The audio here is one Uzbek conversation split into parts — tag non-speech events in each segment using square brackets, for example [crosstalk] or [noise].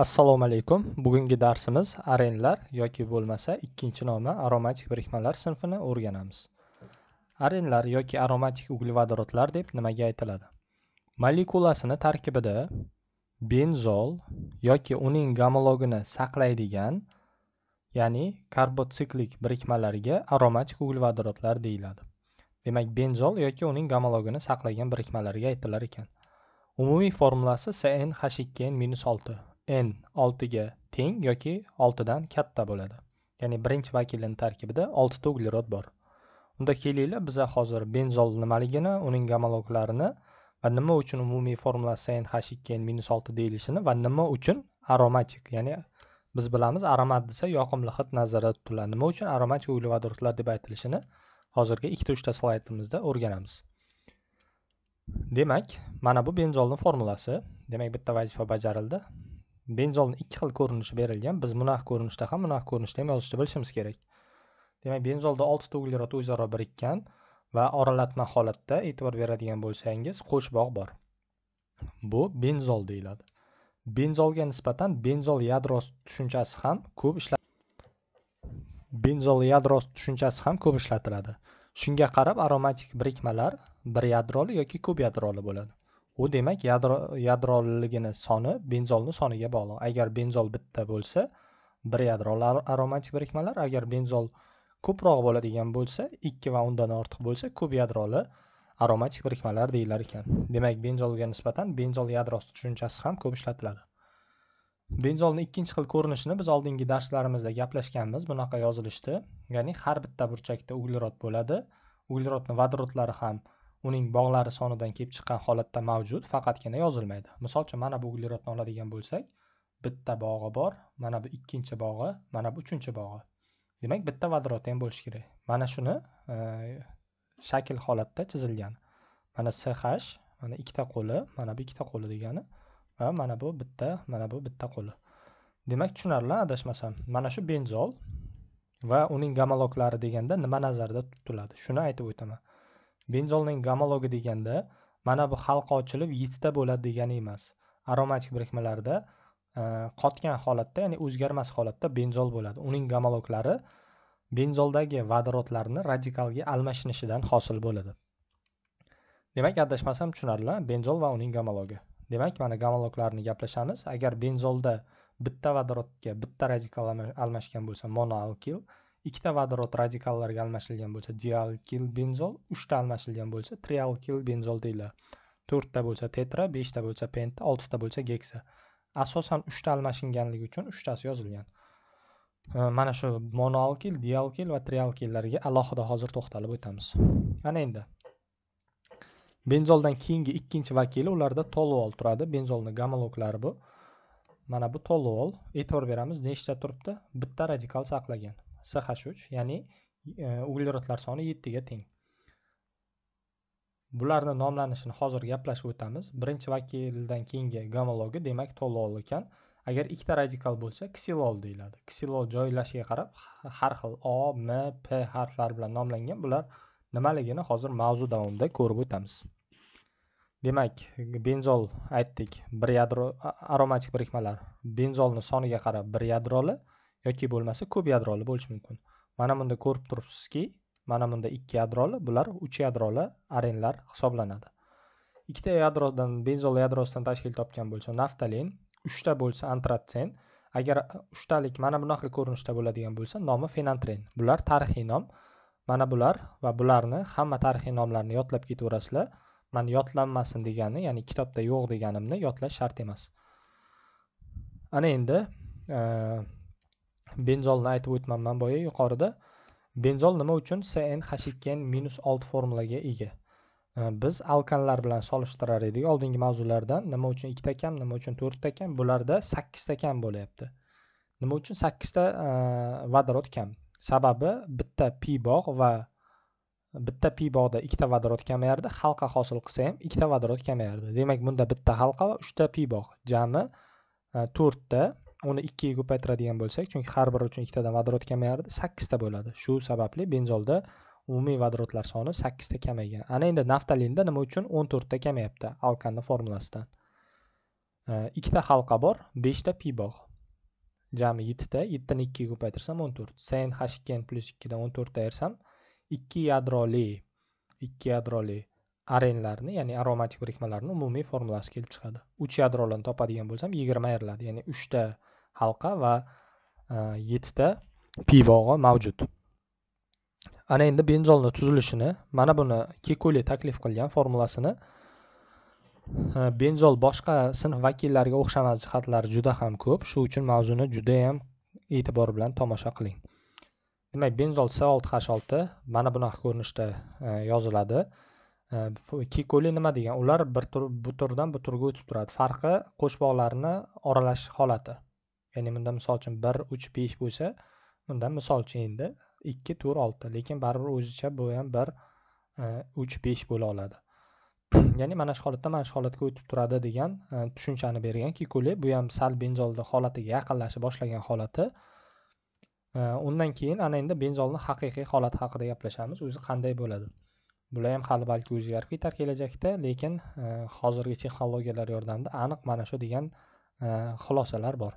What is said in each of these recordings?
assalomu alaykum bugungi darsimiz arenlar yoki bo'lmasa ikkinchi nomi aromatik birikmalar sinfini o'rganamiz arenlar yoki aromatik uglevodorodlar deb nimaga aytiladi molekulasini tarkibida benzol yoki uning gomologini saqlaydigan ya'ni karbotsiklik birikmalarga aromatik uglevodorodlar deyiladi demak benzol yoki uning gomologini saqlagan birikmalarga aytilar ekan umumiy formulasi cnh 2 n 6 n oltiga teng yoki oltidan katta bo'ladi ya'ni birinchi vakilini tarkibida oltita uglerod bor unda kelinglar biza hozir benzol nimaligini uning gamaloglarini va nima uchun umumiy formulasi nh ikki n minus olti deyilishini va nima uchun aromatik ya'ni biz bilamiz aromat desa yoqimli hid nazarda tutiladi nima uchun aromatik uglevodorodlar deb aytilishini hozirgi ikkita uchta slaydimizda o'rganamiz demak mana bu benzolni formulasi demak bitta vazifa bajarildi benzolni ikki xil ko'rinishi berilgan biz bunaqa ko'rinishda ham bunaqa ko'rinishda ham yozishni bilishimiz kerak demak benzolda oltita uglerod o'zaro birikkan va oralatma holatda e'tibor beradigan bo'lsangiz qo'shbog' bor bu benzol deyiladi benzolga nisbatan benzol yadrosi tushunchasi ham ko'p ishla benzol yadrosi tushunchasi ham ko'p ishlatiladi shunga qarab aromatik birikmalar bir yadroli yoki ko'p yadroli bo'ladi u demak yadro yadroligini soni benzolni soniga bog'liq agar benzol bitta bo'lsa bir yadroli aromatik birikmalar agar benzol ko'proq bo'ladigan bo'lsa ikki va undan ortiq bo'lsa ko'p yadroli aromatik birikmalar deyilar ekan demak benzolga nisbatan benzol yadrosi tushunchasi ham ko'p ishlatiladi benzolni ikkinchi xil ko'rinishini biz oldingi darslarimizda gaplashganmiz bunaqa yozilishdi ya'ni har bitta burchakda uglerod bo'ladi uglerodni vodorodlari ham uning bog'lari sonidan kelib chiqqan holatda mavjud faqatgina yozilmaydi misol uchun mana bu uglerodni oladigan bo'lsak bitta bog'i bor mana bu ikkinchi bog'i mana bu uchinchi bog'i demak bitta vodorod ham bo'lishi kerak mana shuni e, shakl holatda chizilgan mana sh mana ikkita qo'li mana bu ikkita qo'li degani va mana bu bitta mana bu bitta qo'li demak tushunarli adashmasam mana shu benzol va uning gamaloglari deganda nima nazarda tutiladi shuni aytib o'taman benzolning gomologi deganda mana bu halqa ochilib yettita bo'ladi degani emas aromatik birikmalarda e, qotgan holatda ya'ni o'zgarmas holatda benzol bo'ladi uning gomologlari benzoldagi vodorodlarni radikalga almashinishidan hosil bo'ladi demak adashmasam tushunarli benzol va uning gomologi demak mana gomologlarni gaplashamiz agar benzolda bitta vodorodga bitta radikal almashgan bo'lsa monoalkil ikkita vodorod radikallariga almashilgan bo'lsa dialkil benzol uchta almashilgan bo'lsa trialkil benzol deyiladi to'rtta bo'lsa tetra beshta bo'lsa penta oltita bo'lsa geksa asosan uchta almashinganligi uchun uchtasi yozilgan mana shu monoalkil dialkil va trialkillarga alohida hozir to'xtalib o'tamiz mana endi benzoldan keyingi ikkinchi vakili ularda toluol turadi benzolni gamologlari bu mana bu toluol e'tibor beramiz nechta turibdi bitta radikal saqlagan SH3 ya'ni e, uglerodlar soni 7 ga teng. Bularni nomlanishini hozir gaplashib o'tamiz. Birinchi vakildan keyingi gomologi demak tolol ekan. Agar ikkita radikal bo'lsa, ksilol deyiladi. Ksilol joylashiga qarab har xil O, M, P harflari bilan nomlangan. Bular nimaligini hozir mavzu davomida ko'rib o'tamiz. Demak, benzol aytdik, bir yadro aromatik birikmalar. Benzolni soniga qarab bir yadroli, yoki bo'lmasa ko'p yadroli bo'lishi mumkin mana bunda ko'rib turibsizki mana bunda ikki yadroli bular uch yadroli arenlar hisoblanadi ikkita yadrodan benzol yadrosidan tashkil topgan bo'lsa naftalin uchta bo'lsa antratsen agar uchtalik mana bunaqa ko'rinishda bo'ladigan bo'lsa nomi fenantren bular tarixiy nom mana bular va bularni hamma tarixiy nomlarni yodlab ketaverasizlar man yodlanmasin degani ya'ni kitobda yo'q deganimni yodlash shart emas ana endi benzolni aytib o'tmanman boya yuqorida benzol nima uchun cn h ikki n minus olti formulaga ega biz alkanlar bilan solishtirar edik oldingi mavzulardan nima uchun ikkita kam nima uchun to'rtta kam bularda sakkizta kam bo'lyapti nima uchun sakkizta vodorod kam sababi bitta pi bog' va bitta pi bog'da ikkita vodorod kamayardi halqa hosil qilsa ham ikkita vodorod kamayardi demak bunda bitta halqa va uchta pi bog' jami to'rtta uni ikkiga ko'paytiradigan bo'lsak chunki har biri uchun ikkitadan vodorod kamayardi sakkizta bo'ladi shu sababli benzolda umumiy vodorodlar soni sakkizta kamaygan ana endi naftalinda nima uchun o'n to'rtta kamayapti alkanni formulasidan ikkita halqa bor beshta pi bog' jami yettita yettini ikkiga ko'paytirsam o'n to'rt sn h ikki n plyus ikkidan o'n to'rtni ayirsam ikki yadroli ikki yadroli arenlarni ya'ni aromatik birikmalarni umumiy formulasi kelib chiqadi uch yadrolini topadigan bo'lsam yigirma ayriladi ya'ni uchta halqa va e, yettita pivog'i mavjud ana endi benzolni tuzilishini mana buni kekuli taklif qilgan formulasini e, benzol boshqa sinf vakillariga o'xshamas jihatlari juda ham ko'p shu uchun mavzuni judayam e'tibor bilan tomosha qiling demak benzol s olti h olti mana bunaqa ko'rinishda e, yoziladi kekuli nima degan ular bir tur bu turdan bu turga o'tib turadi farqi qo'shbog'larni oralash holati ya'ni bunda misol uchun bir uch besh bo'lsa bunda misol uchun endi ikki to'rt olti lekin baribir o'zicha bu ham bir e, uch besh bo'la oladi [clears throat] ya'ni mana shu holatda mana shu holatga o'tib turadi degan e, tushunchani bergan kikuli bu ham sal benzolni holatiga yaqinlasha boshlagan holati e, undan keyin ana endi benzolni haqiqiy holati haqida gaplashamiz o'zi qanday bo'ladi bular ham hali balki o'zgarib ketar kelajakda lekin hozirgi texnologiyalar yordamida aniq mana shu degan xulosalar bor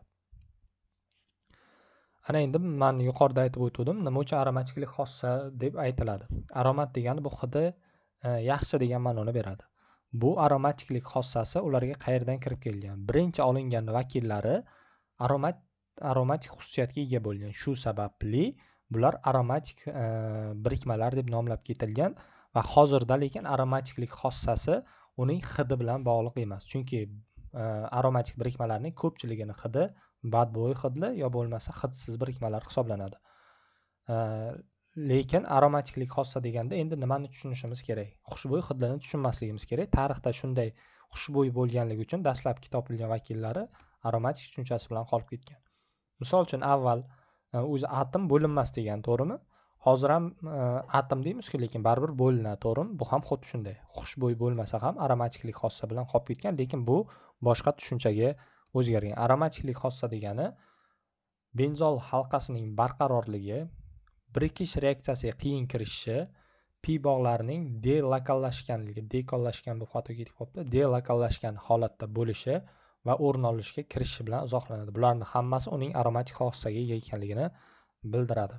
ana endi man yuqorida aytib o'tgandim nima uchun aromatiklik xossa deb aytiladi aromat degani bu hidi e, yaxshi degan ma'noni beradi bu aromatiklik xossasi ularga qayerdan kirib kelgan birinchi olingan vakillari aromat aromatik xususiyatga ega bo'lgan shu sababli bular aromatik e, birikmalar deb nomlab ketilgan va hozirda lekin aromatiklik xossasi uning hidi bilan bog'liq emas chunki e, aromatik birikmalarning ko'pchiligini hidi badbo'y hidli yo bo'lmasa hidsiz birikmalar hisoblanadi lekin aromatiklik xossa deganda endi nimani tushunishimiz kerak xushbo'y hidlini tushunmasligimiz kerak tarixda shunday xushbo'y bo'lganligi uchun dastlabki topilgan vakillari aromatik tushunchasi bilan qolib ketgan misol uchun avval e, o'zi atom bo'linmas degan to'g'rimi hozir ham e, atom deymizku lekin baribir bo'linadi to'g'rimi bu ham xuddi shunday xushbo'y bo'lmasa ham aromatiklik xossa bilan qolib ketgan lekin bu boshqa tushunchaga o'zgargan aromatiklik xossa degani benzol halqasining barqarorligi brikish reaksiyasiga qiyin kirishishi pi bog'larining delokallashganligi dekollashgan bu xato ketib qolibdi delokallashgan holatda bo'lishi va o'rin olishga kirishishi bilan izohlanadi bularni hammasi uning aromatik xossaga ega ekanligini bildiradi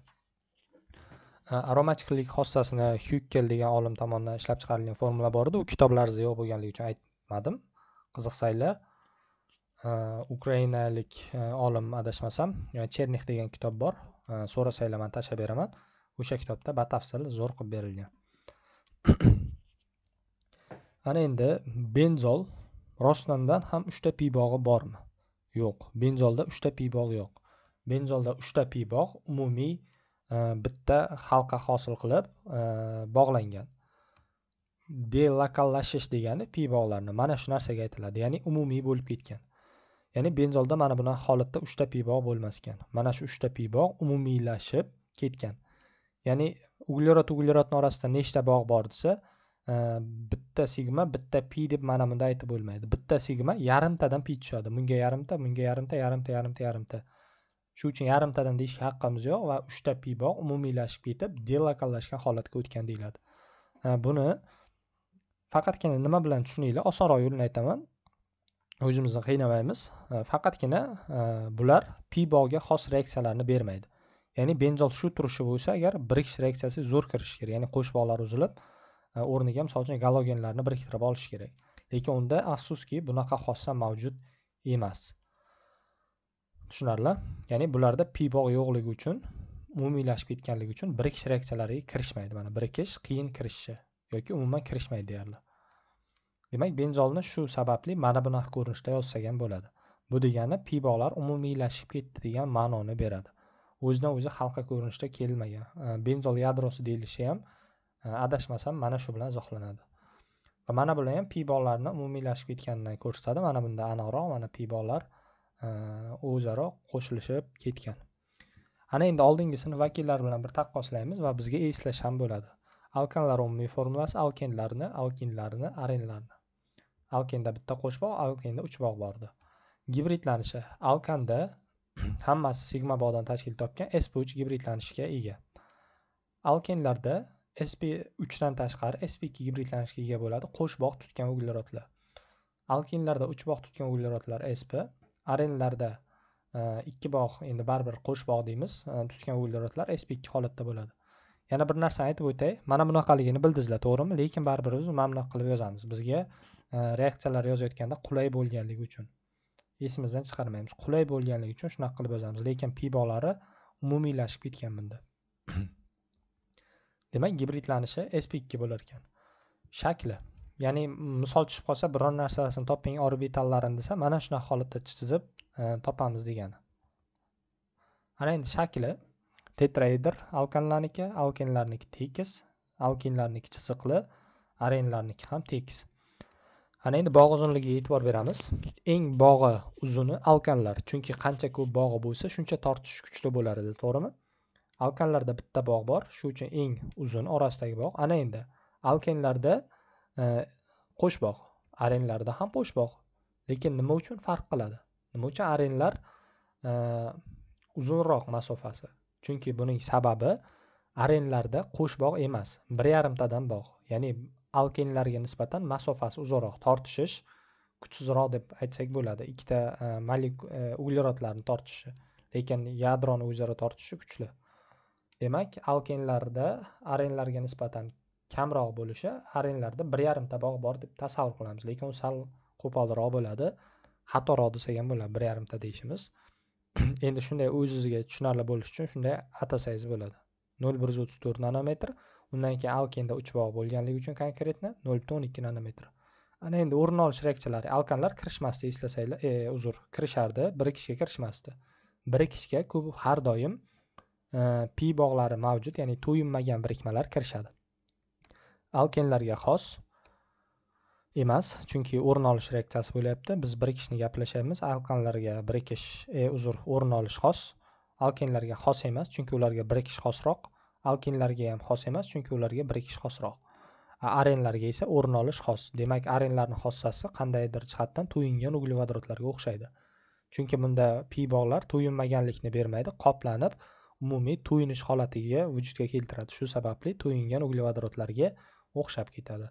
aromatiklik xossasini hyukkel degan olim tomonidan ishlab chiqarilgan formula bor edi u kitoblaringizda yo'q bo'lganligi uchun aytmadim qiziqsanglar ukrainalik э, э, olim adashmasam chernih degan kitob bor so'rasanglar man tashlab beraman o'sha kitobda batafsil zo'r qilib berilgan [clears throat] ana endi benzol rostdandan ham uchta piy bog'i bormi yo'q benzolda uchta piy bog' yo'q benzolda uchta piy bog' umumiy e, bitta halqa hosil qilib e, bog'langan delokallashish degani piy bog'larni mana shu narsaga aytiladi ya'ni umumiy bo'lib ketgan ya'ni benzolda mana bunaqa holatda uchta pi bog' bo'lmas ekan mana shu uchta pi bog' umumiylashib ketgan ya'ni uglerod uglerodni orasida nechta bog' bor desa e, bitta sigma bitta pi deb mana bunday aytib bo'lmaydi bitta sigma yarimtadan pi tushadi bunga yarimta bunga yarimta yarimta yarimta yarimta shu uchun yarimtadan deyishga haqqimiz yo'q va uchta pi bog' umumiylashib ketib delokallashgan holatga o'tgan deyiladi e, buni faqatgina nima bilan tushuninglar osonroq yo'lini aytaman o'zimizni qiynamaymiz э, faqatgina э, bular piboga xos reaksiyalarni bermaydi ya'ni benzol shu turishi bo'lsa agar birikish reaksiyasi zo'r kirishi kerak ya'ni qo'shboqlar uzilib e, o'rniga misol uchun galogenlarni biriktirib olish kerak lekin unda afsuski bunaqa xossa mavjud emas tushunarli ya'ni bularda bog' yo'qligi uchun umumiylashib ketganligi uchun birikish reaksiyalariga kirishmaydi mana birikish qiyin kirishishi yoki umuman kirishmaydi deyarli demak benzolni shu sababli mana bunaqa ko'rinishda ham bo'ladi bu degani pivolar umumiylashib ketdi degan ma'noni beradi o'zidan o'zi halqa ko'rinishda kelmagan e, benzol yadrosi deyilishi ham e, adashmasam mana shu bilan izohlanadi va mana bular ham pivolarni umumiylashib ketganini ko'rsatadi mana bunda aniqroq mana pivolar e, o'zaro qo'shilishib ketgan ana endi oldingisini vakillar bilan bir taqqoslaymiz va bizga eslash ham bo'ladi alkanlar umumiy formulasi alkenlarni alkinlarni arenlarni alkenda bitta bog' alkenda uch bog' bordi gibridlanishi alkanda [clears throat] hammasi sigma bog'dan tashkil topgan sp3 gibridlanishga ega alkenlarda sp3 dan tashqari sp2 gibridlanishga ega bo'ladi qo'sh bog' tutgan uglerodlar alkenlarda uch bog' tutgan uglerodlar sp arenlarda e, ikki bog' endi baribir qo'sh bog' deymiz e, tutgan uglerodlar sp2 holatda bo'ladi yana bir narsani aytib o'tay mana bunaqaligini bildizlar to'g'rimi lekin baribir biz mana bunaqa qilib yozamiz bizga E, reaksiyalar yozayotganda qulay bo'lganligi uchun esimizdan chiqarmaymiz qulay bo'lganligi uchun shunaqa qilib yozamiz lekin pi boglari umumiylashib ketgan bunda [clears throat] demak gibridlanishi sp ikki bo'lar ekan shakli ya'ni misol tushib qolsa biron narsasini toping orbitallarini desa mana shunaqa holatda chizib e, topamiz degani ana endi shakli tetraedr alkanlarniki alkenlarniki tekis alkinlarniki chiziqli arenlarniki ham tekis ana endi bog' uzunligiga e'tibor beramiz eng bog'i uzuni alkanlar chunki qancha ko'p bog'i bo'lsa shuncha tortish kuchli bo'lar edi to'g'rimi alkanlarda bitta bog' bor shu uchun eng uzun orasidagi bog' ana endi alkenlarda e, qo'sh bog' arenlarda ham qo'sh bog' lekin nima uchun farq qiladi nima uchun arenlar e, uzunroq masofasi chunki buning sababi arenlarda qo'sh bog' emas bir yarimtadan bog' ya'ni alkenlarga nisbatan masofasi uzoqroq tortishish kuchsizroq deb aytsak bo'ladi ikkita e, molek e, uglerodlarni tortishi lekin yadroni o'zaro tortishi kuchli demak alkenlarda arenlarga nisbatan kamroq bo'lishi arenlarda bir yarim taboq bor deb tasavvur qilamiz lekin u sal qo'polroq bo'ladi xatoroq desak ham bo'ladi bir yarimta deyishimiz endi shunday o'z o'ziga tushunarli bo'lishi uchun shunday atasangiz bo'ladi nol bir yuz o'ttiz to'rt nanometr undan keyin alkenda uch bog' bo'lganligi uchun konkretni nol butun o'n ikki nanometr ana endi o'rin olish reaktsiyalari alkanlar kirishmasdi eslasanglar e, uzr kirishardi birikishga kirishmasdi birikishga ko'p har doim e, pi bog'lari mavjud ya'ni to'yinmagan birikmalar kirishadi alkenlarga xos emas chunki o'rin olish reaksiyasi bo'lyapti biz birikishni gaplashyapmiz alkanlarga birikish e, uzr o'rin olish xos alkenlarga xos emas chunki ularga birikish xosroq ham xos emas chunki ularga birikish xosroq arenlarga esa o'rin olish xos demak arenlarni xossasi qandaydir jihatdan to'yingan uglevodorodlarga o'xshaydi chunki bunda pi bog'lar to'yinmaganlikni bermaydi qoplanib umumiy to'yinish holatiga vujudga keltiradi shu sababli to'yingan uglevodorodlarga o'xshab ketadi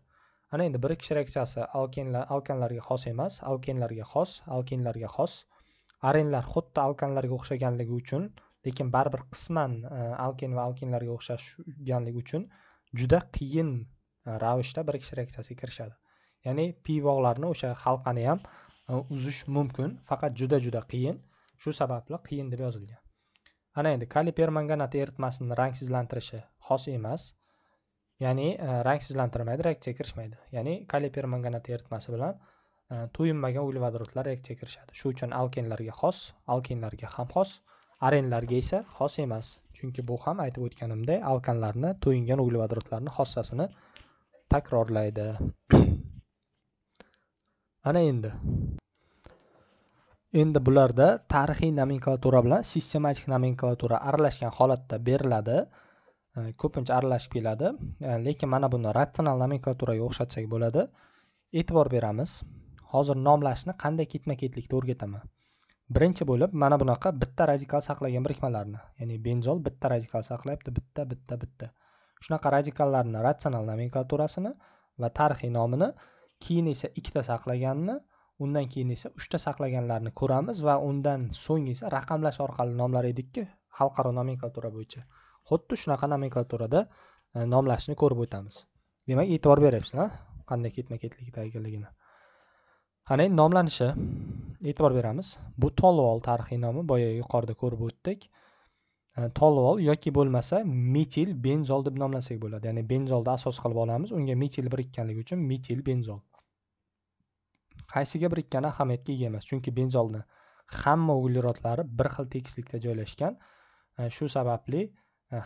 ana endi birikish reaksiyasi alkenlar alkanlarga xos emas alkenlarga xos alkinlarga xos arenlar xuddi alkanlarga o'xshaganligi uchun lekin baribir qisman e, alken va alkinlarga o'xshashganligi uchun juda qiyin e, ravishda birikish reaksiyasiga kirishadi ya'ni pivolarni o'sha halqani ham e, uzish mumkin faqat juda juda qiyin shu sababli qiyin deb yozilgan ana endi kaliper manganat eritmasini rangsizlantirishi xos emas ya'ni rangsizlantirmaydi reaksiyaga kirishmaydi ya'ni kaliper manganat eritmasi bilan to'yinmagan uglevodorodlar reaksiyaga kirishadi shu uchun alkenlarga xos alkinlarga ham xos arenlarga esa xos emas chunki bu ham aytib o'tganimdek alkanlarni to'yingan uglevodorodlarni xossasini takrorlaydi [clears throat] ana endi endi bularda tarixiy nomenklatura bilan sistematik nomenklatura aralashgan holatda beriladi e, ko'pincha aralashib keladi e, lekin mana buni ratsional nomenklaturaga o'xshatsak bo'ladi e'tibor beramiz hozir nomlashni qanday ketma ketlikda o'rgataman birinchi bo'lib mana bunaqa bitta radikal saqlagan birikmalarni ya'ni benzol bitta radikal saqlayapti bitta bitta bitta shunaqa radikallarni ratsional nomenklaturasini va tarixiy nomini keyin esa ikkita saqlaganini undan keyin esa uchta saqlaganlarni ko'ramiz va undan so'ng esa raqamlash orqali nomlar edikki xalqaro nomenklatura bo'yicha xuddi shunaqa nomenklaturada e, nomlashni ko'rib o'tamiz demak e'tibor beryapsizlar qanday ketma ketlikda ekanligini qani endi nomlanishi e'tibor beramiz bu tolvol tarixiy nomi boya yuqorida ko'rib o'tdik e, tolvol yoki bo'lmasa metil benzol deb nomlasak bo'ladi ya'ni benzolni asos qilib olamiz unga metil birikkanligi uchun metil benzol qaysiga birikkani ahamiyatga ega emas chunki benzolni hamma uglerodlari bir xil tekislikda joylashgan e, shu sababli e,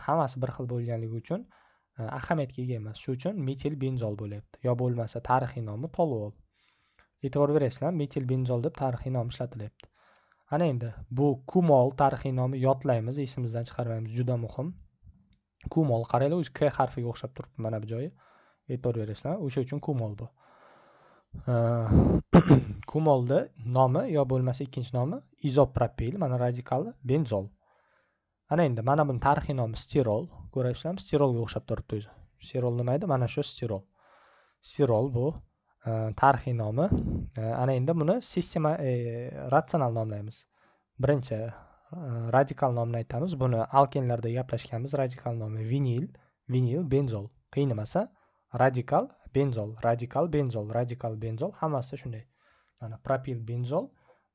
hammasi bir xil bo'lganligi uchun ahamiyatga ega emas shu uchun metil benzol bo'lyapti yo bo'lmasa tarixiy nomi tolvol e'tibor beryapsizlarmi metil benzol deb tarixiy nomi ishlatilyapti ana endi bu kumol tarixiy nomi yodlaymiz esimizdan chiqarmaymiz juda muhim kumol qaranglar o'zi k harfiga o'xshab turibdi mana bu joyi e'tibor berasizlar o'sha uchun kumol bu [clears throat] kumolni nomi yo bo'lmasa ikkinchi nomi izopropil mana radikal benzol ana endi mana buni tarixiy nomi sterol ko'ryapsizlarmi sterolga o'xshab turibdi o'zi sterol nima edi mana shu sterol sterol bu Ee, tarixiy nomi ee, ana endi buni sistema e, ratsional nomlaymiz birinchi e, radikal nomni aytamiz buni alkenlarda gaplashganmiz radikal nomi vinil vinil benzol qiyin emas radikal benzol radikal benzol radikal benzol hammasi shunday mana propil benzol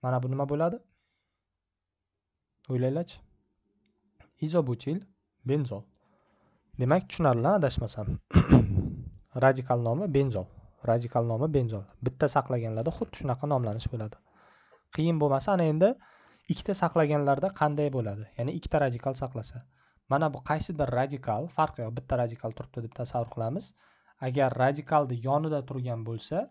mana bu nima bo'ladi o'ylanglarchi izobutil benzol demak tushunarli adashmasam [coughs] radikal nomi benzol radikal nomi benzol bitta saqlaganlarda xuddi shunaqa nomlanish bo'ladi qiyin bo'lmasa ana endi ikkita saqlaganlarda qanday bo'ladi ya'ni ikkita radikal saqlasa mana bu qaysidir radikal farqi yo'q bitta radikal turibdi deb tasavvur qilamiz agar radikalni yonida turgan bo'lsa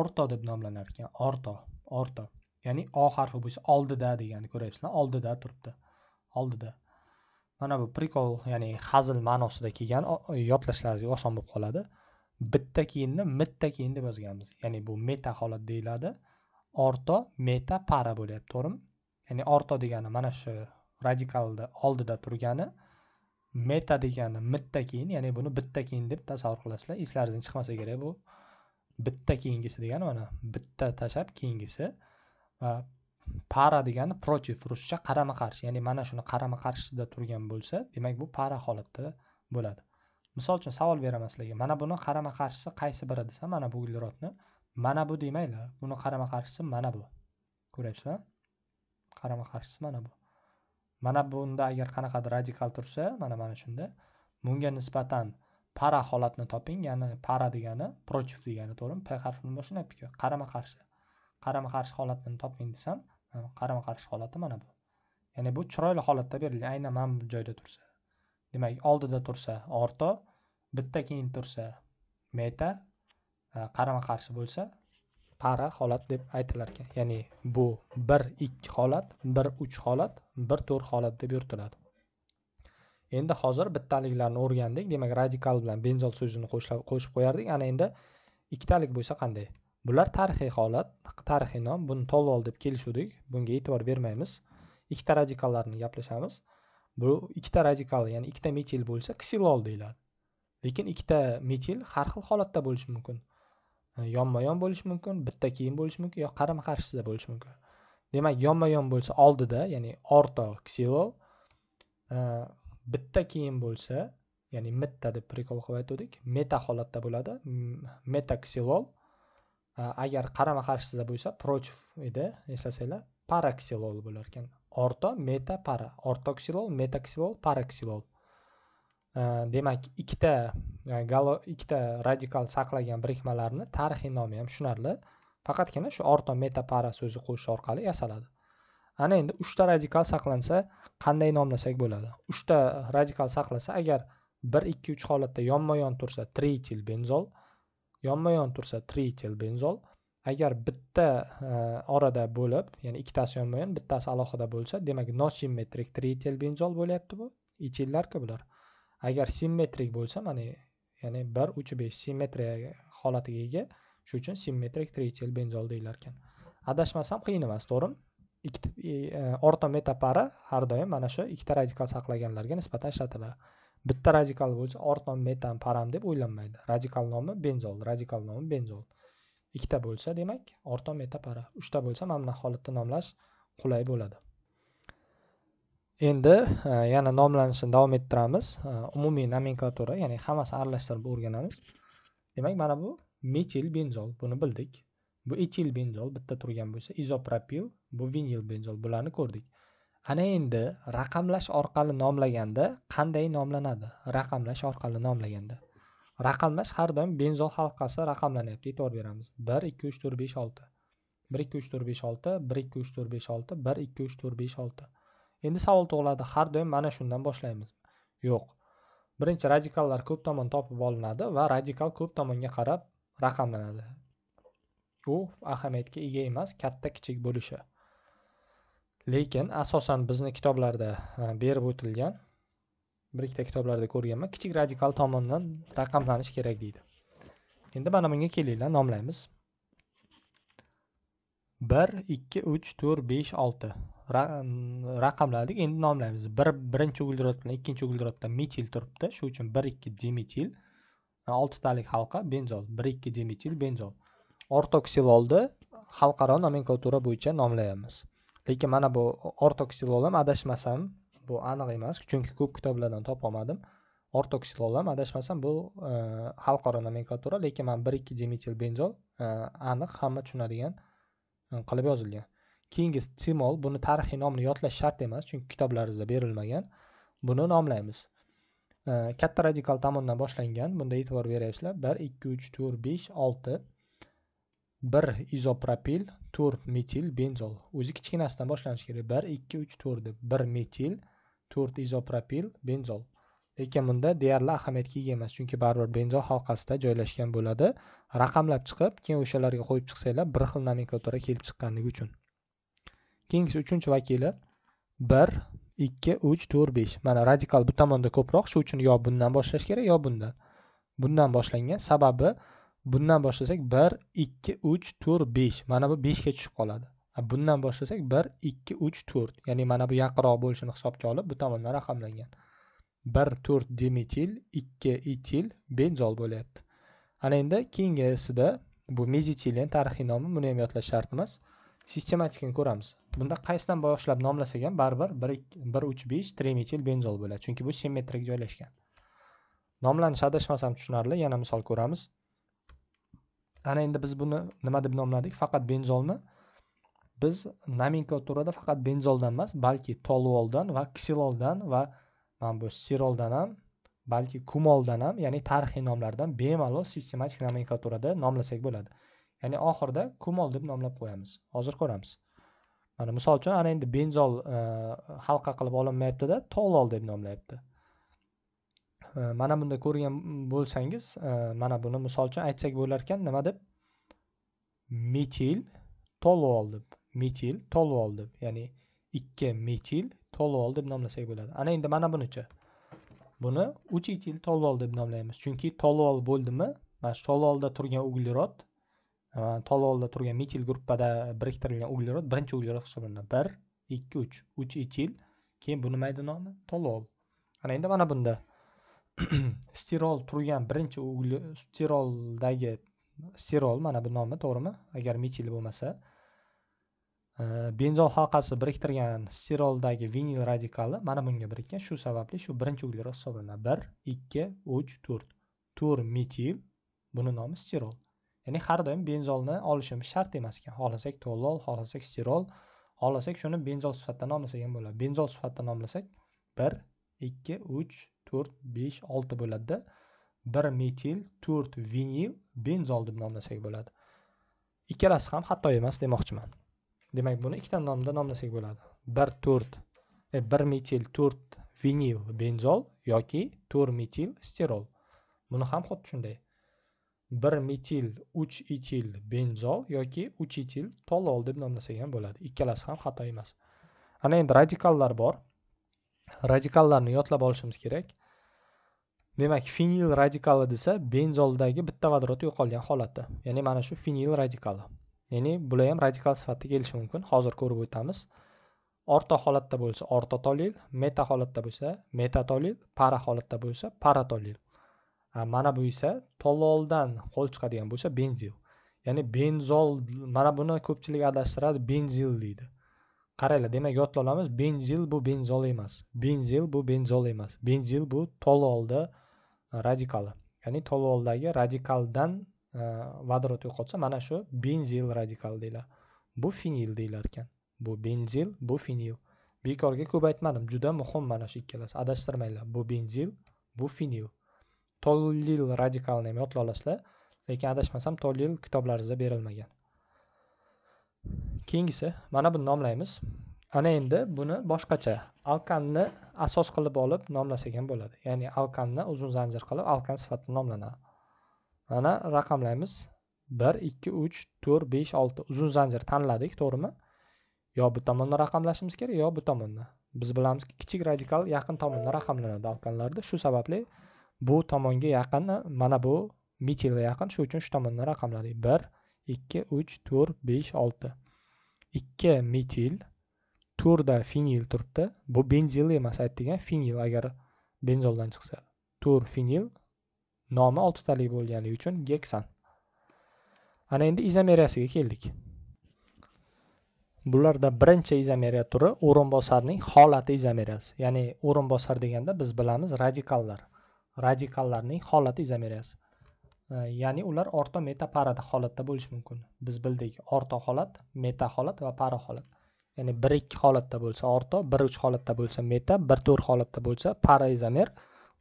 orto deb nomlanar ekan orto orto ya'ni o harfi bo'lsa oldida degani ko'ryapsizlar oldida turibdi oldida mana bu prikol ya'ni hazil ma'nosida kelgan yodlashlaringizga oson bo'lib qoladi bitta keyinni mitta keyin deb yozganmiz ya'ni bu meta holat deyiladi orto meta para bo'lyapti to'g'rimi ya'ni orto degani mana shu radikalni oldida turgani meta degani mitta keyin ya'ni buni bitta keyin deb tasavvur qilasizlar eslaringizdan chiqmasa kerak bu bitta keyingisi degani mana bitta tashlab keyingisi va para degani против ruscha qarama qarshi ya'ni mana shuni qarama qarshisida turgan bo'lsa demak bu para holatda bo'ladi misol uchun savol beraman sizlarga mana buni qarama qarshisi qaysi biri desa mana bu uglerodni mana bu demanglar buni qarama qarshisi mana bu ko'ryapsizlar qarama qarshisi mana bu mana bunda agar qanaqadir radikal tursa mana mana shunda bunga nisbatan para holatni toping ya'ni para degani против degani to'g'rimi p harfini boshlanadi qarama qarshi qarama qarshi holatini toping desam qarama qarshi holati mana bu ya'ni bu chiroyli holatda berilgan aynan mana bu joyda tursa demak oldida tursa orto bitta keyin tursa meta e, qarama qarshi bo'lsa para holat deb aytilar ekan ya'ni bu bir ikki holat bir uch holat bir to'rt holat deb yuritiladi endi hozir bittaliklarni o'rgandik demak radikal bilan benzol so'zini qo'shib qo'yardik ana endi ikkitalik bo'lsa qanday bular tarixiy holat tarixiy nom buni tolol deb kelishuvdik bunga e'tibor bermaymiz ikkita radikallarni gaplashamiz bu ikkita radikal ya'ni ikkita metil bo'lsa ksilol deyiladi lekin ikkita metil har xil holatda bo'lishi mumkin e, yonma yon bo'lishi mumkin bitta keyin bo'lishi mumkin yo qarama qarshisida bo'lishi mumkin demak yonma yon bo'lsa oldida ya'ni orto ksilol e, bitta keyin bo'lsa ya'ni mitta deb prikol qilib aytgandik meta holatda bo'ladi meta ksilol e, agar qarama qarshisida bo'lsa protiv edi eslasanglar paraksilol bo'lar ekan orto meta para ortoksilol metaksilol paraksilol demak ikkita e, galo ikkita radikal saqlagan birikmalarni tarixiy nomi ham tushunarli faqatgina shu orto meta para so'zi qo'shish orqali yasaladi ana endi uchta radikal saqlansa qanday nomlasak bo'ladi uchta radikal saqlasa agar bir ikki uch holatda yonma yon tursa trietil benzol yonma yon tursa trietil benzol agar bitta e, orada bo'lib ya'ni ikkitasi yonma yon bittasi alohida bo'lsa demak nosimmetrik tritel benzol bo'lyapti bu ichillarku bular agar simmetrik bo'lsa mana ya'ni bir uch besh simmetriya holatiga ega shuning uchun simmetrik tritel benzol deyilar ekan adashmasam qiyin emas to'g'rimi ikkita e, e, orto meta har doim mana shu ikkita radikal saqlaganlarga nisbatan ishlatiladi bitta radikal bo'lsa orto metan param deb o'ylanmaydi radikal nomi benzol radikal nomi benzol ikkita bo'lsa demak orqa metapara uchta bo'lsa mana bunaqa holatda nomlash qulay bo'ladi endi e, yana nomlanishni davom ettiramiz e, umumiy nomenklatura ya'ni hammasini aralashtirib o'rganamiz demak mana bu metil benzol buni bildik bu etil benzol bitta turgan bo'lsa izopropil bu vinil benzol bularni ko'rdik ana endi raqamlash orqali nomlaganda qanday nomlanadi raqamlash orqali nomlaganda raqamlash har doim benzol halqasi raqamlanyapti e'tibor beramiz bir ikki uch to'rt besh olti bir ikki uch to'rt besh olti bir ikki uch to'rt besh olti bir ikki uch to'rt besh olti endi savol tug'iladi har doim mana shundan boshlaymiz yo'q birinchi radikallar ko'p tomon topib olinadi va radikal ko'p tomonga qarab raqamlanadi u ahamiyatga ega emas katta kichik bo'lishi lekin asosan bizni kitoblarda e, berib o'tilgan bir ikkita kitoblarda ko'rganman kichik radikal tomonidan raqamlanish kerak deydi endi mana bunga kelinglar nomlaymiz bir ikki uch to'rt besh olti raqamladik endi nomlaymiz bir birinchi uglerod bilan ikkinchi uglerodda metil turibdi shuning uchun bir ikki dimetil oltitalik halqa benzol bir ikki dimetil benzol ortoksilolni xalqaro nomenklatura bo'yicha nomlaymiz lekin mana bu ortoksilol ham adashmasam bu aniq emas chunki ko'p kitoblardan topolmadim ortoksilolam adashmasam bu e, xalqaro nomenklatura lekin mana bir ikki demitil benzol e, aniq hamma tushunadigan e, qilib yozilgan keyingi simol buni tarixiy nomini yodlash shart emas chunki kitoblaringizda berilmagan buni nomlaymiz katta radikal tomondan boshlangan bunda e'tibor beryapsizlar bir ikki uch to'rt besh olti bir izopropil to'rt metil benzol o'zi kichkinasidan boshlanishi kerak bir ikki uch to'rt deb bir metil to'rt izopropil benzol lekin bunda deyarli ahamiyatga ega emas chunki baribir benzol halqasida joylashgan bo'ladi raqamlab chiqib keyin o'shalarga qo'yib chiqsanglar bir xil nomenklatura kelib chiqqanligi uchun keyingisi uchinchi vakili bir ikki uch to'rt besh mana radikal bu tomonda ko'proq shu uchun yo bundan boshlash kerak yo bundan bundan boshlangan sababi bundan boshlasak bir ikki uch to'rt besh mana bu beshga tushib qoladi bundan boshlasak bir ikki uch to'rt ya'ni mana bu yaqinroq bo'lishini hisobga olib bu tomondan raqamlangan bir to'rt dimetil ikki etil benzol bo'lyapti ana endi keyingisida bu mezitilen tarixiy nomi buni ham yodlash shart emas sistematikini ko'ramiz bunda qaysidan boshlab nomlasak ham baribir bir bir uch besh trimetil benzol bo'ladi chunki bu simmetrik joylashgan nomlanishi adashmasam tushunarli yana misol ko'ramiz ana endi biz buni nima deb nomladik faqat benzolni biz nomenklaturada faqat benzoldan emas balki toluoldan va ksiloldan va mana bu siroldan ham balki kumoldan ham ya'ni tarixiy nomlardan bemalol sistematik nomenklaturada nomlasak bo'ladi ya'ni oxirida kumol deb nomlab qo'yamiz hozir ko'ramiz mana misol uchun ana endi benzol e, halqa qilib olinmayaptida tolol deb nomlayapti e, mana bunda ko'rgan bo'lsangiz e, mana buni misol uchun aytsak bo'larkan nima deb metil tolol deb metil toluol deb ya'ni ikki metil toluol deb nomlasak bo'ladi ana endi mana bunichi buni uch etil tolvol deb nomlaymiz chunki toluol bo'ldimi mana shu toluolda turgan uglerod e, toluolda turgan metil gruppada biriktirilgan uglerod birinchi uglerod hisoblanadi bir ikki uch uch etil keyin bu nima edi nomi toluol ana endi mana bunda sterol [clears throat] turgan birinchi uglerod steroldagi sterol mana bu nomi to'g'rimi agar metil bo'lmasa benzol э, halqasi biriktirgan steroldagi vinil radikali mana bunga birikkan shu sababli shu birinchi uglerod hisoblanadi bir ikki uch to'rt to'r metil buni nomi sterol ya'ni har doim benzolni olishimiz shart emas ekan xohlasak tolol xohlasak sterol xohlasak shuni benzol sifatida nomlasak ham bo'ladi benzol sifatida nomlasak bir ikki uch to'rt besh olti bo'ladida bir metil to'rt vinil benzol deb nomlasak bo'ladi ikkalasi ham xato emas demoqchiman demak buni ikkita nomda nomlasak bo'ladi bir to'rt e, bir metil to'rt vinil benzol yoki to'rt metil sterol buni ham xuddi shunday bir metil uch etil benzol yoki uch etil tolol deb nomlasak ham bo'ladi ikkalasi ham xato emas ana endi radikallar bor radikallarni yodlab olishimiz kerak demak finil radikali desa benzoldagi bitta vodorod yo'qolgan holatda ya'ni mana shu finil radikali ya'ni bular ham radikal sifatda kelishi mumkin hozir ko'rib o'tamiz orto holatda bo'lsa ortotolil meta holatda bo'lsa metatolil para holatda bo'lsa paratolil mana bu esa tololdan qo'l chiqadigan bo'lsa benzil ya'ni benzol mana buni ko'pchilik adashtiradi benzil deydi qaranglar demak yodlab olamiz benzil bu benzol emas benzil bu benzol emas benzil bu tololni radikali ya'ni tololdagi radikaldan vodorod yo'qolsa mana shu benzil radikal deyiladi bu finil deyilar ekan bu benzil bu finil bekorga ko'p aytmadim juda muhim mana shu ikkalasi adashtirmanglar bu benzil bu finil tollil radikalni ham yodlay olasizlar lekin adashmasam tollil kitoblaringizda berilmagan keyingisi mana buni nomlaymiz ana endi buni boshqacha alkanni asos qilib olib nomlasak ham bo'ladi ya'ni alkanni uzun zanjir qilib alkan sifatida nomlanadi mana raqamlaymiz bir ikki uch to'rt besh olti uzun zanjir tanladik to'g'rimi yo bu tomonni raqamlashimiz kerak yo bu tomonni biz bilamizki kichik radikal yaqin tomonda raqamlanadi alkanlarda shu sababli bu tomonga yaqin mana bu mitilga yaqin shu uchun shu tomonni raqamladik bir ikki uch to'rt besh olti ikki mitil to'rtda finil turibdi bu benzil emas aytdik a finil agar benzoldan chiqsa to'rt finil nomi oltitalik bo'lgani uchun geksan ana endi izomeriyasiga keldik bularda birinchi izomeriya turi o'rinbosarning holati izomeriyasi ya'ni o'rinbosar deganda biz bilamiz radikallar radikallarning holati izomeriyasi ya'ni ular orto meta parada holatda bo'lishi mumkin biz bildik orto holat meta holat va para holat ya'ni bir ikki holatda bo'lsa orto bir uch holatda bo'lsa meta bir to'rt holatda bo'lsa para izomer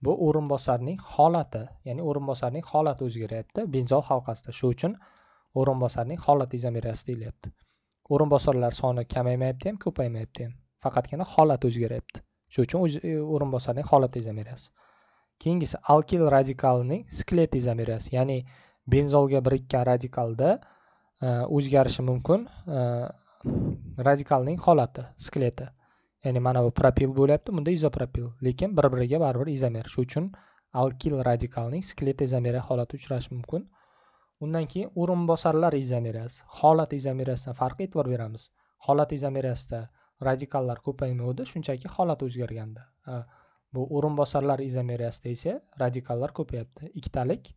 bu o'rinbosarning holati ya'ni o'rinbosarning holati o'zgaryapti benzol halqasida shu uchun o'rinbosarning holat izomerasi deyilyapti o'rinbosarlar soni kamaymayapti ham ko'paymayapti ham faqatgina holat o'zgaryapti shu uchun e, o'rinbosarning holati izomeriyasi keyingisi alkil radikalining sklet izomeriyasi ya'ni benzolga birikkan radikalda e, o'zgarishi mumkin e, radikalning holati skleti ya'ni mana bu propil bo'lyapti bunda izopropil lekin bir biriga baribir izomer shuning uchun alkil radikalning skelet izomeri holati uchrashi mumkin undan keyin o'rinbosarlar izomerasi holat izomerasidan farqi e'tibor beramiz holat izomerasida radikallar ko'paymadi shunchaki holat o'zgarganda bu o'rinbosarlar izomerasida esa radikallar ko'payapti ikkitalik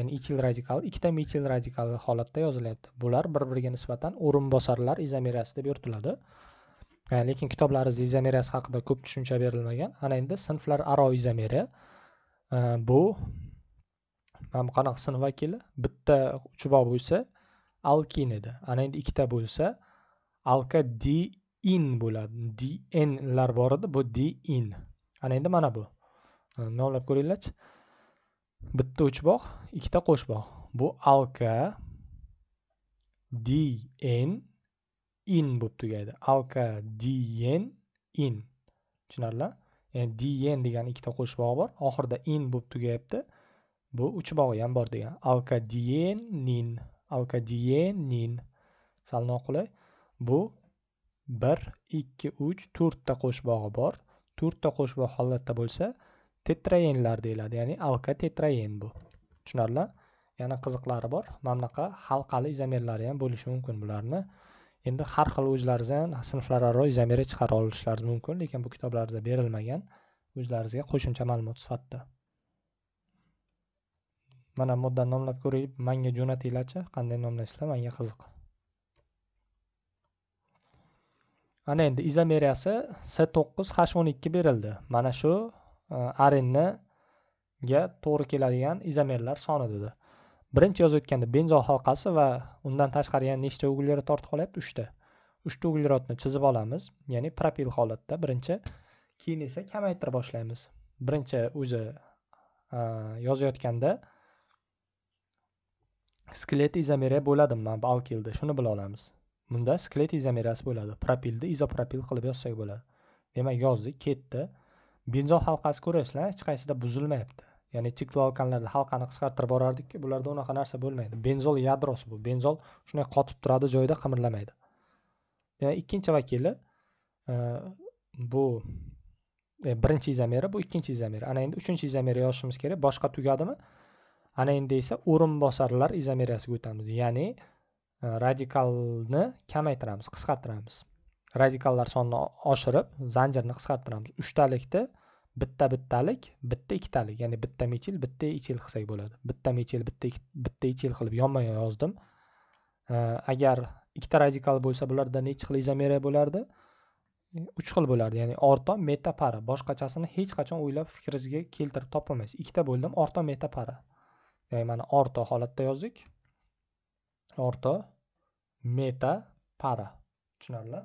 ya'ni etil radikal ikkita metil radikal holatda yozilyapti bular bir biriga nisbatan o'rinbosarlar izomerasi deb yuritiladi lekin kitoblarimizda izomeriyasi haqida ko'p tushuncha berilmagan ana endi aro izomeriya bu mana bu qanaqa sinf vakili bitta uchbo bo'lsa alkin edi ana endi ikkita bo'lsa alka di in bo'ladi di nlar bor edi bu di in ana endi mana bu nomlab ko'ringlarchi bitta uchbog' ikkita qo'shbog' bu alka di n in bo'lib tugaydi alka diyen in tushunarli ya'ni dien degani ikkita qo'shbog'i bor oxirida in bo'lib tugayapti bu uch bog'i ham bor degan alka nin alka nin sal noqulay bu bir ikki uch to'rtta qo'shbog'i bor to'rtta qo'shbog holatda bo'lsa tetraenlar deyiladi ya'ni alka tetraen bu tushunarlilar yana qiziqlari bor mana bunaqa halqali izomerlari ham bo'lishi mumkin bularni endi har xil o'zlaridan sinflararo zamira chiqara olishlari mumkin lekin bu kitoblarda berilmagan o'zlarizga qo'shimcha ma'lumot sifatida mana moddani nomlab ko'rib manga jo'natinglarchi qanday nomlaysizlar manga qiziq ana endi izomeriyasi s to'qqiz h o'n ikki berildi mana shu e, arenniga to'g'ri keladigan izomerlar soni dedi birinchi yozib o'tganda halqasi va undan tashqari yana nechta uglerod tortib qolyapti uchta uchta uglerodni chizib olamiz ya'ni propil holatda birinchi keyin esa kamaytira boshlaymiz birinchi o'zi yozayotganda skelet izomeriya bo'ladimi mana bu alkilda shuni bila olamiz bunda skelet izomeriyasi bo'ladi propilni izopropil qilib yozsak bo'ladi demak yozdik ketdi benzol halqasi ko'ryapsizlar hech qaysida buzilmayapti ya'ni cheklovkanlarda halqani qisqartirib borardik bularda unaqa narsa bo'lmaydi benzol yadrosi bu benzol shunday qotib turadi joyida qimirlamaydi demak ikkinchi vakili e, bu e, birinchi izomeri bu ikkinchi izomeri ana endi uchinchi izomeri yozishimiz kerak boshqa tugadimi ana endi esa o'rinbosarlar izomeriyasiga o'tamiz ya'ni e, radikalni kamaytiramiz qisqartiramiz radikallar sonini oshirib zanjirni qisqartiramiz uchtalikni bitta bittalik bitta ikkitalik ya'ni bitta metil bitta etil qilsak bo'ladi bitta metil bitta bitta etil qilib yonma yon yozdim agar ikkita radikal bo'lsa bularda nechi xil izomeriya bo'lardi e, uch xil bo'lardi ya'ni orto meta para boshqachasini hech qachon o'ylab fikringizga keltirib topolmaysiz ikkita bo'ldim orto meta para ya'ni mana orto holatda yozdik orto meta para tushunarlilar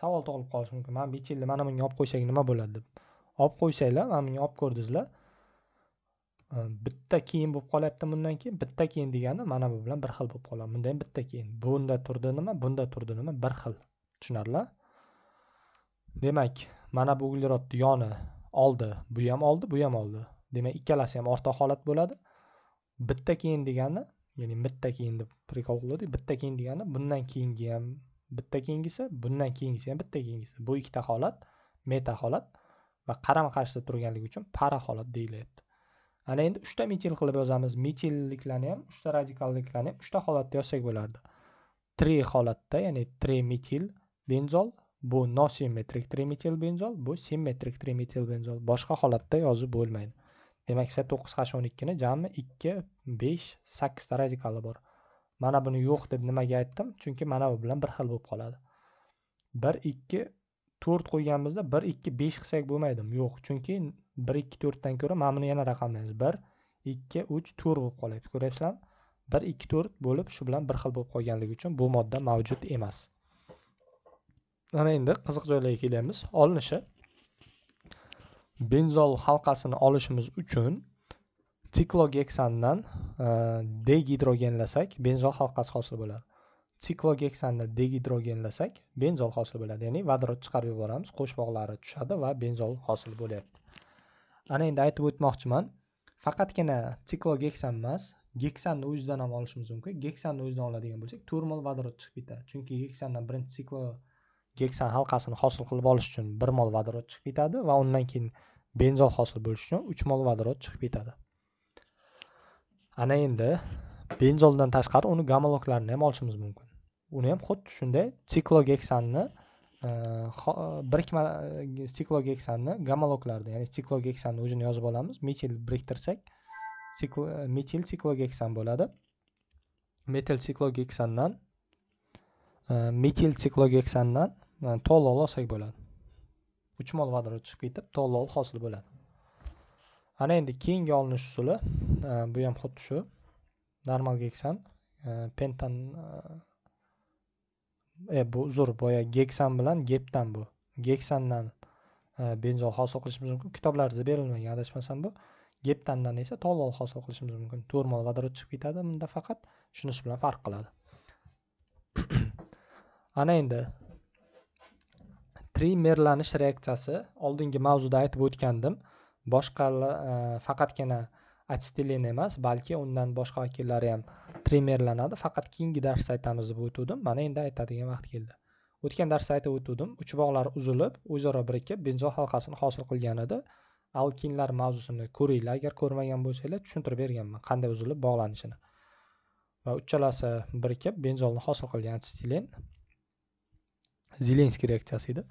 savol tug'ilib qolishi mumkin mana metilni mana bunga olib qo'ysak nima bo'ladi deb olib qo'ysanglar mana bunga olib ko'rdingizlar bitta keyin bo'lib qolyapti bundan keyin bitta keyin degani mana bu bilan bir xil bo'lib qoladi bunda ham bitta keyin bunda turdi nima bunda turdi nima bir xil tushunarlilar demak mana bu uglerodni yoni oldi bu ham oldi bu ham oldi demak ikkalasi ham o'rta holat bo'ladi bitta keyin degani ya'ni bitta keyin deb prikol qildik bitta keyin degani bundan keyingi ham bitta keyingisi bundan keyingisi ham bitta keyingisi bu ikkita holat meta holat va qarama qarshida turganligi uchun para holat deyilyapti ana endi uchta metil qilib yozamiz metilliklarni ham uchta radikalliklarni ham uchta holatda yozsak bo'lardi tri holatda ya'ni tri metil benzol bu nosimmetrik trimetil benzol bu simmetrik trimetil benzol boshqa holatda yozib bo'lmaydi demak sizda to'qqiz h o'n ikkini jami ikki besh sakkizta radikali bor mana buni yo'q deb nimaga aytdim chunki mana bu bilan bir xil bo'lib qoladi bir ikki to'rt qo'yganimizda bir ikki besh qilsak bo'lmaydimi yo'q chunki bir ikki to'rtdan ko'ra mana buni yana raqamlaymiz bir ikki uch to'rt bo'lib qolyapti ko'ryapsizlarmi bir ikki to'rt bo'lib shu bilan bir xil bo'lib qolganligi uchun bu modda mavjud emas mana endi qiziq joylarga kelyapmiz olinishi benzol halqasini olishimiz uchun siklogeksandan degidrogenlasak benzol halqasi hosil bo'ladi siklogeksanni degidrogenlasak benzol hosil bo'ladi ya'ni vodorod chiqarib yuboramiz qo'shmoqlari tushadi va benzol hosil bo'lyapti ana endi aytib o'tmoqchiman faqatgina siklogeksan emas geksanni o'zidan ham olishimiz mumkin geksanni o'zidan oladigan bo'lsak mol vodorod chiqib ketadi chunki geksandan birinchi siklo geksan halqasini hosil qilib olish uchun bir mol vodorod chiqib ketadi va undan keyin benzol hosil bo'lishi uchun uch mol vodorod chiqib ketadi ana endi benzoldan tashqari uni gamologlarini ham olishimiz mumkin uni ham xuddi shunday siklogeksanni e, birikma e, siklogeksanni gamologlarda ya'ni siklogeksanni o'zini yozib olamiz metil biriktirsak sikl e, metil siklogeksan bo'ladi metil siklogeksandan metil siklogeksandan tolol olsak bo'ladi uch mol vodorod chiqib ketib tolol hosil bo'ladi ana endi keyingi olinish usuli bu ham xuddi shu normal geksan pentan e bu uzr boya geksan bilan gepdan bu geksandan e, benzol hosil qilishimiz mumkin kitoblaringizda berilmagan adashmasam bu geptandan esa tolol hosil qilishimiz mumkin to'rmol vodorod chiqib ketadi bunda faqat shunisi bilan farq qiladi [coughs] ana endi trimerlanish reaksiyasi oldingi mavzuda aytib o'tgandim boshqa e, faqatgina achchiqtelin emas balki undan boshqa vakillari ham tremerlanadi faqat keyingi darsda aytamiz deb o'tuvdim mana endi aytadigan vaqt keldi o'tgan darsda aytib o'tuvdim uch bog'lar uzilib o'zaro birikib benzol halqasini hosil qilgan edi alkinlar mavzusini ko'ringlar agar ko'rmagan bo'lsanglar tushuntirib berganman qanday uzilib bog'lanishini va uchalasi birikib benzolni hosil qilgan atsetilen zelenskiy reaksiyasi edi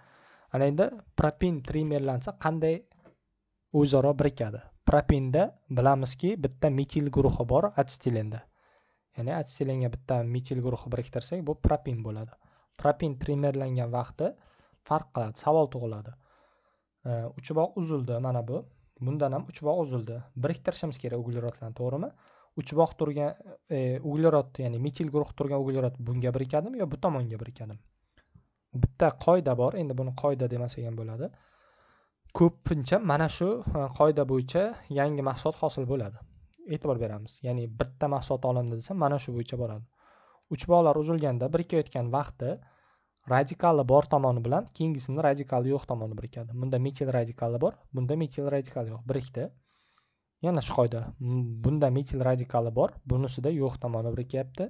ana endi propin trimerlansa qanday o'zaro birikadi propenda bilamizki bitta metil guruhi bor atsetilinda ya'ni atsetilanga bitta metil guruhi biriktirsak bu propen bo'ladi propen trimerlangan vaqti farq qiladi savol tug'iladi uch bog' uzildi mana bu bundan ham uch bog' uzildi biriktirishimiz kerak uglerodlarni to'g'rimi uch bog' turgan e, uglerod ya'ni metil guruh turgan uglerod bunga birikadimi yo bu tomonga birikadimi bitta qoida bor endi buni qoida demasak ham bo'ladi ko'pincha mana shu e, qoida bo'yicha yangi mahsulot hosil bo'ladi e'tibor beramiz ya'ni bitta mahsulot olindi desa mana shu bo'yicha boradi uch bog'lar uzilganda birikayotgan vaqti radikali bor tomoni bilan keyingisini radikali yo'q tomoni birikadi bunda metil radikali bor bunda metil radikali yo'q birikdi yana shu qoida bunda metil radikali bor bunisida yo'q tomoni birikyapti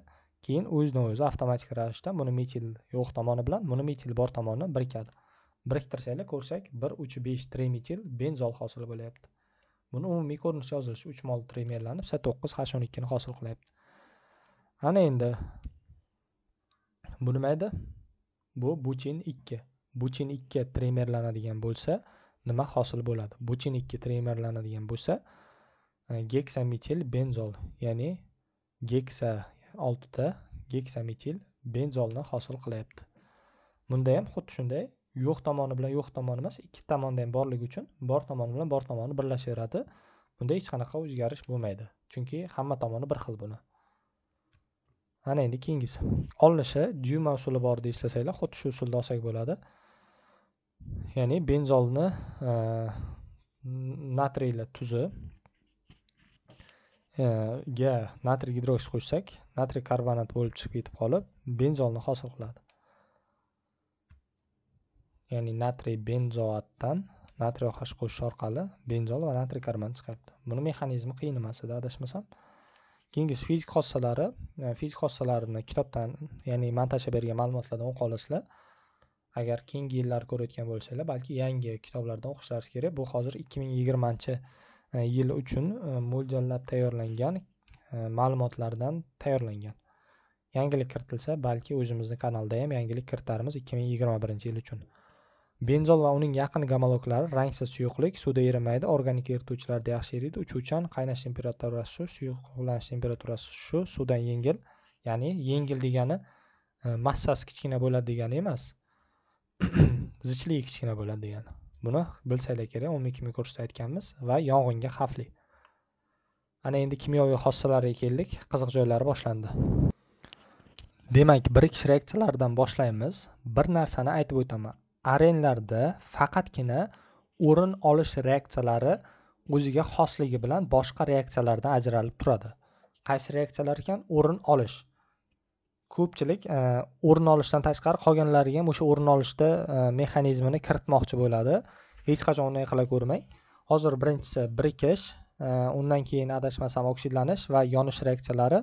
keyin o'zidan o'zi avtomatik ravishda buni metil yo'q tomoni bilan buni metil bor tomoni birikadi biriktirsanglar ko'rsak bir uch besh trimetil benzol hosil bo'lyapti buni umumiy ko'rinishi yozilishi uch mol trimerlanib s to'qqiz h o'n ikkini hosil qilyapti ana endi bu nima edi bu buchin ikki buchin ikki trimerlanadigan bo'lsa nima hosil bo'ladi buchin ikki trimerlanadigan bo'lsa e, geksametil benzol ya'ni geksa oltita geksametil benzolni hosil qilyapti bunda ham xuddi shunday yo'q tomoni bilan yo'q tomoni emas ikki tomonda ham borligi uchun bor tomoni bilan bor tomoni birlashaveradi bunda hech qanaqa o'zgarish bo'lmaydi chunki hamma tomoni bir xil buni ana endi keyingisi olinishi dyuma usuli bor deb eslasanglar xuddi shu usulda olsak bo'ladi ya'ni benzolni e, natriyli tuzi e, ga natriy gidroksid qo'shsak natriy karbonat bo'lib chiqib ketib qolib benzolni hosil qiladi ya'ni natriy benzoatdan natriy oqash qo'shish orqali benzol va natriy karbonat chiqaribdi buni mexanizmi qiyin emas edi adashmasam keyingi fizik xossalari e, fizik xossalarini kitobdan ya'ni tashlab bergan ma'lumotlardan o'qib olasizlar agar keyingi yillar ko'rayotgan bo'lsanglar balki yangi kitoblardan o'qishlaringiz kerak bu hozir ikki ming yigirmanchi e, yil uchun e, mo'ljallab tayyorlangan ma'lumotlardan tayyorlangan yangilik kiritilsa balki o'zimizni kanalda ham yangilik kiritarmiz ikki ming yigirma birinchi yil uchun benzol va uning yaqin gamaleklari rangsiz suyuqlik suvda erimaydi organik erituvchilarda yaxshi eriydi uchuvchan qaynash temperaturasi shu suyuqlanish temperaturasi shu suvdan yengil ya'ni yengil degani e, massasi kichkina bo'ladi degani emas [clears throat] zichligi kichkina bo'ladi degani buni bilsanglar kerak o'n ikkinchi kursda aytganmiz va yong'inga xavfli ana endi kimyoviy xossalarga keldik qiziq joylari boshlandi demak birikish reaksiyalaridan boshlaymiz bir narsani aytib o'taman arenlarda faqatgina o'rin olish reaksiyalari o'ziga xosligi bilan boshqa reaksiyalardan ajralib turadi qaysi reaksiyalar ekan o'rin olish ko'pchilik e, o'rin olishdan tashqari qolganlariga ham o'sha o'rin olishda e, mexanizmini kiritmoqchi bo'ladi hech qachon unday qila ko'rmang hozir birinchisi birikish e, undan keyin adashmasam oksidlanish va yonish reaksiyalari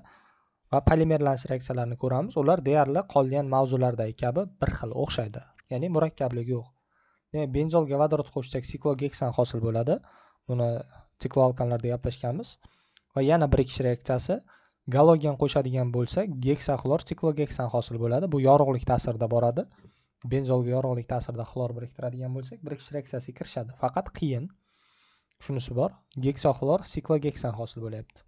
va polimerlanish reaksiyalarini ko'ramiz ular deyarli qolgan mavzulardagi kabi bir xil o'xshaydi ya'ni murakkabligi yo'q demak benzolga vodorod qo'shsak siklogeksan hosil bo'ladi buni sikloalkanlarda gaplashganmiz va yana bir birikish reaksiyasi galogen qo'shadigan bo'lsak geksaxlor siklogeksan hosil bo'ladi bu yorug'lik ta'sirida boradi benzolga yorug'lik ta'sirida xlor biriktiradigan bo'lsak birikish reaksiyasiga kirishadi faqat qiyin shunisi bor geksaxlor siklogeksan hosil bo'lyapti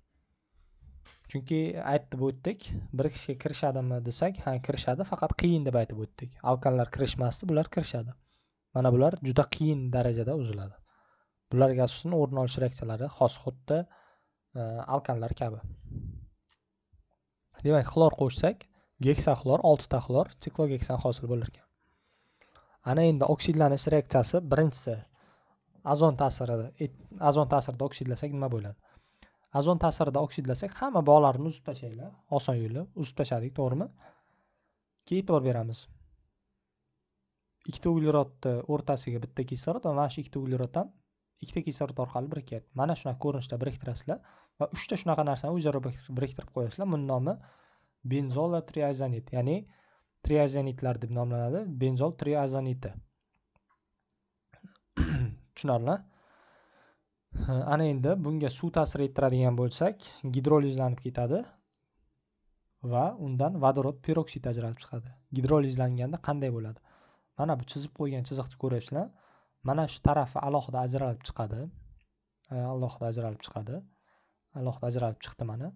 chunki aytib o'tdik bir kishiga kirishadimi desak ha kirishadi faqat qiyin deb aytib o'tdik alkanlar kirishmasdi bular kirishadi mana bular juda qiyin darajada uziladi bularga asosan o'rin olish reaksiyalari xos xuddi e, alkanlar kabi demak xlor qo'shsak geksaxlor oltita xlor siklogeksan hosil bo'larkan ana endi oksidlanish reaksiyasi birinchisi azon ta'sirida azon ta'sirida oksidlasak nima bo'ladi azon ta'sirida oksidlasak hamma bog'larni uzib tashlanglar oson yo'li uzib tashladik to'g'rimi keyin e'tibor beramiz ikkita uglerodni o'rtasiga bitta kislorod va mana shu ikkita uglerod ham ikkita kislorod orqali birikyapti mana shunaqa ko'rinishda biriktirasizlar va uchta shunaqa narsani o'zaro biriktirib qo'yasizlar buni nomi benzola triazanit ya'ni triazanitlar deb nomlanadi benzol triazaniti [clears throat] tushunarli ana endi bunga suv ta'sir ettiradigan bo'lsak gidrolizlanib ketadi va undan vodorod peroksid ajralib chiqadi gidrolizlanganda qanday bo'ladi mana bu chizib qo'ygan chiziqni ko'ryapsizlar mana shu tarafi alohida ajralib chiqadi alohida ajralib chiqadi alohida ajralib chiqdi mana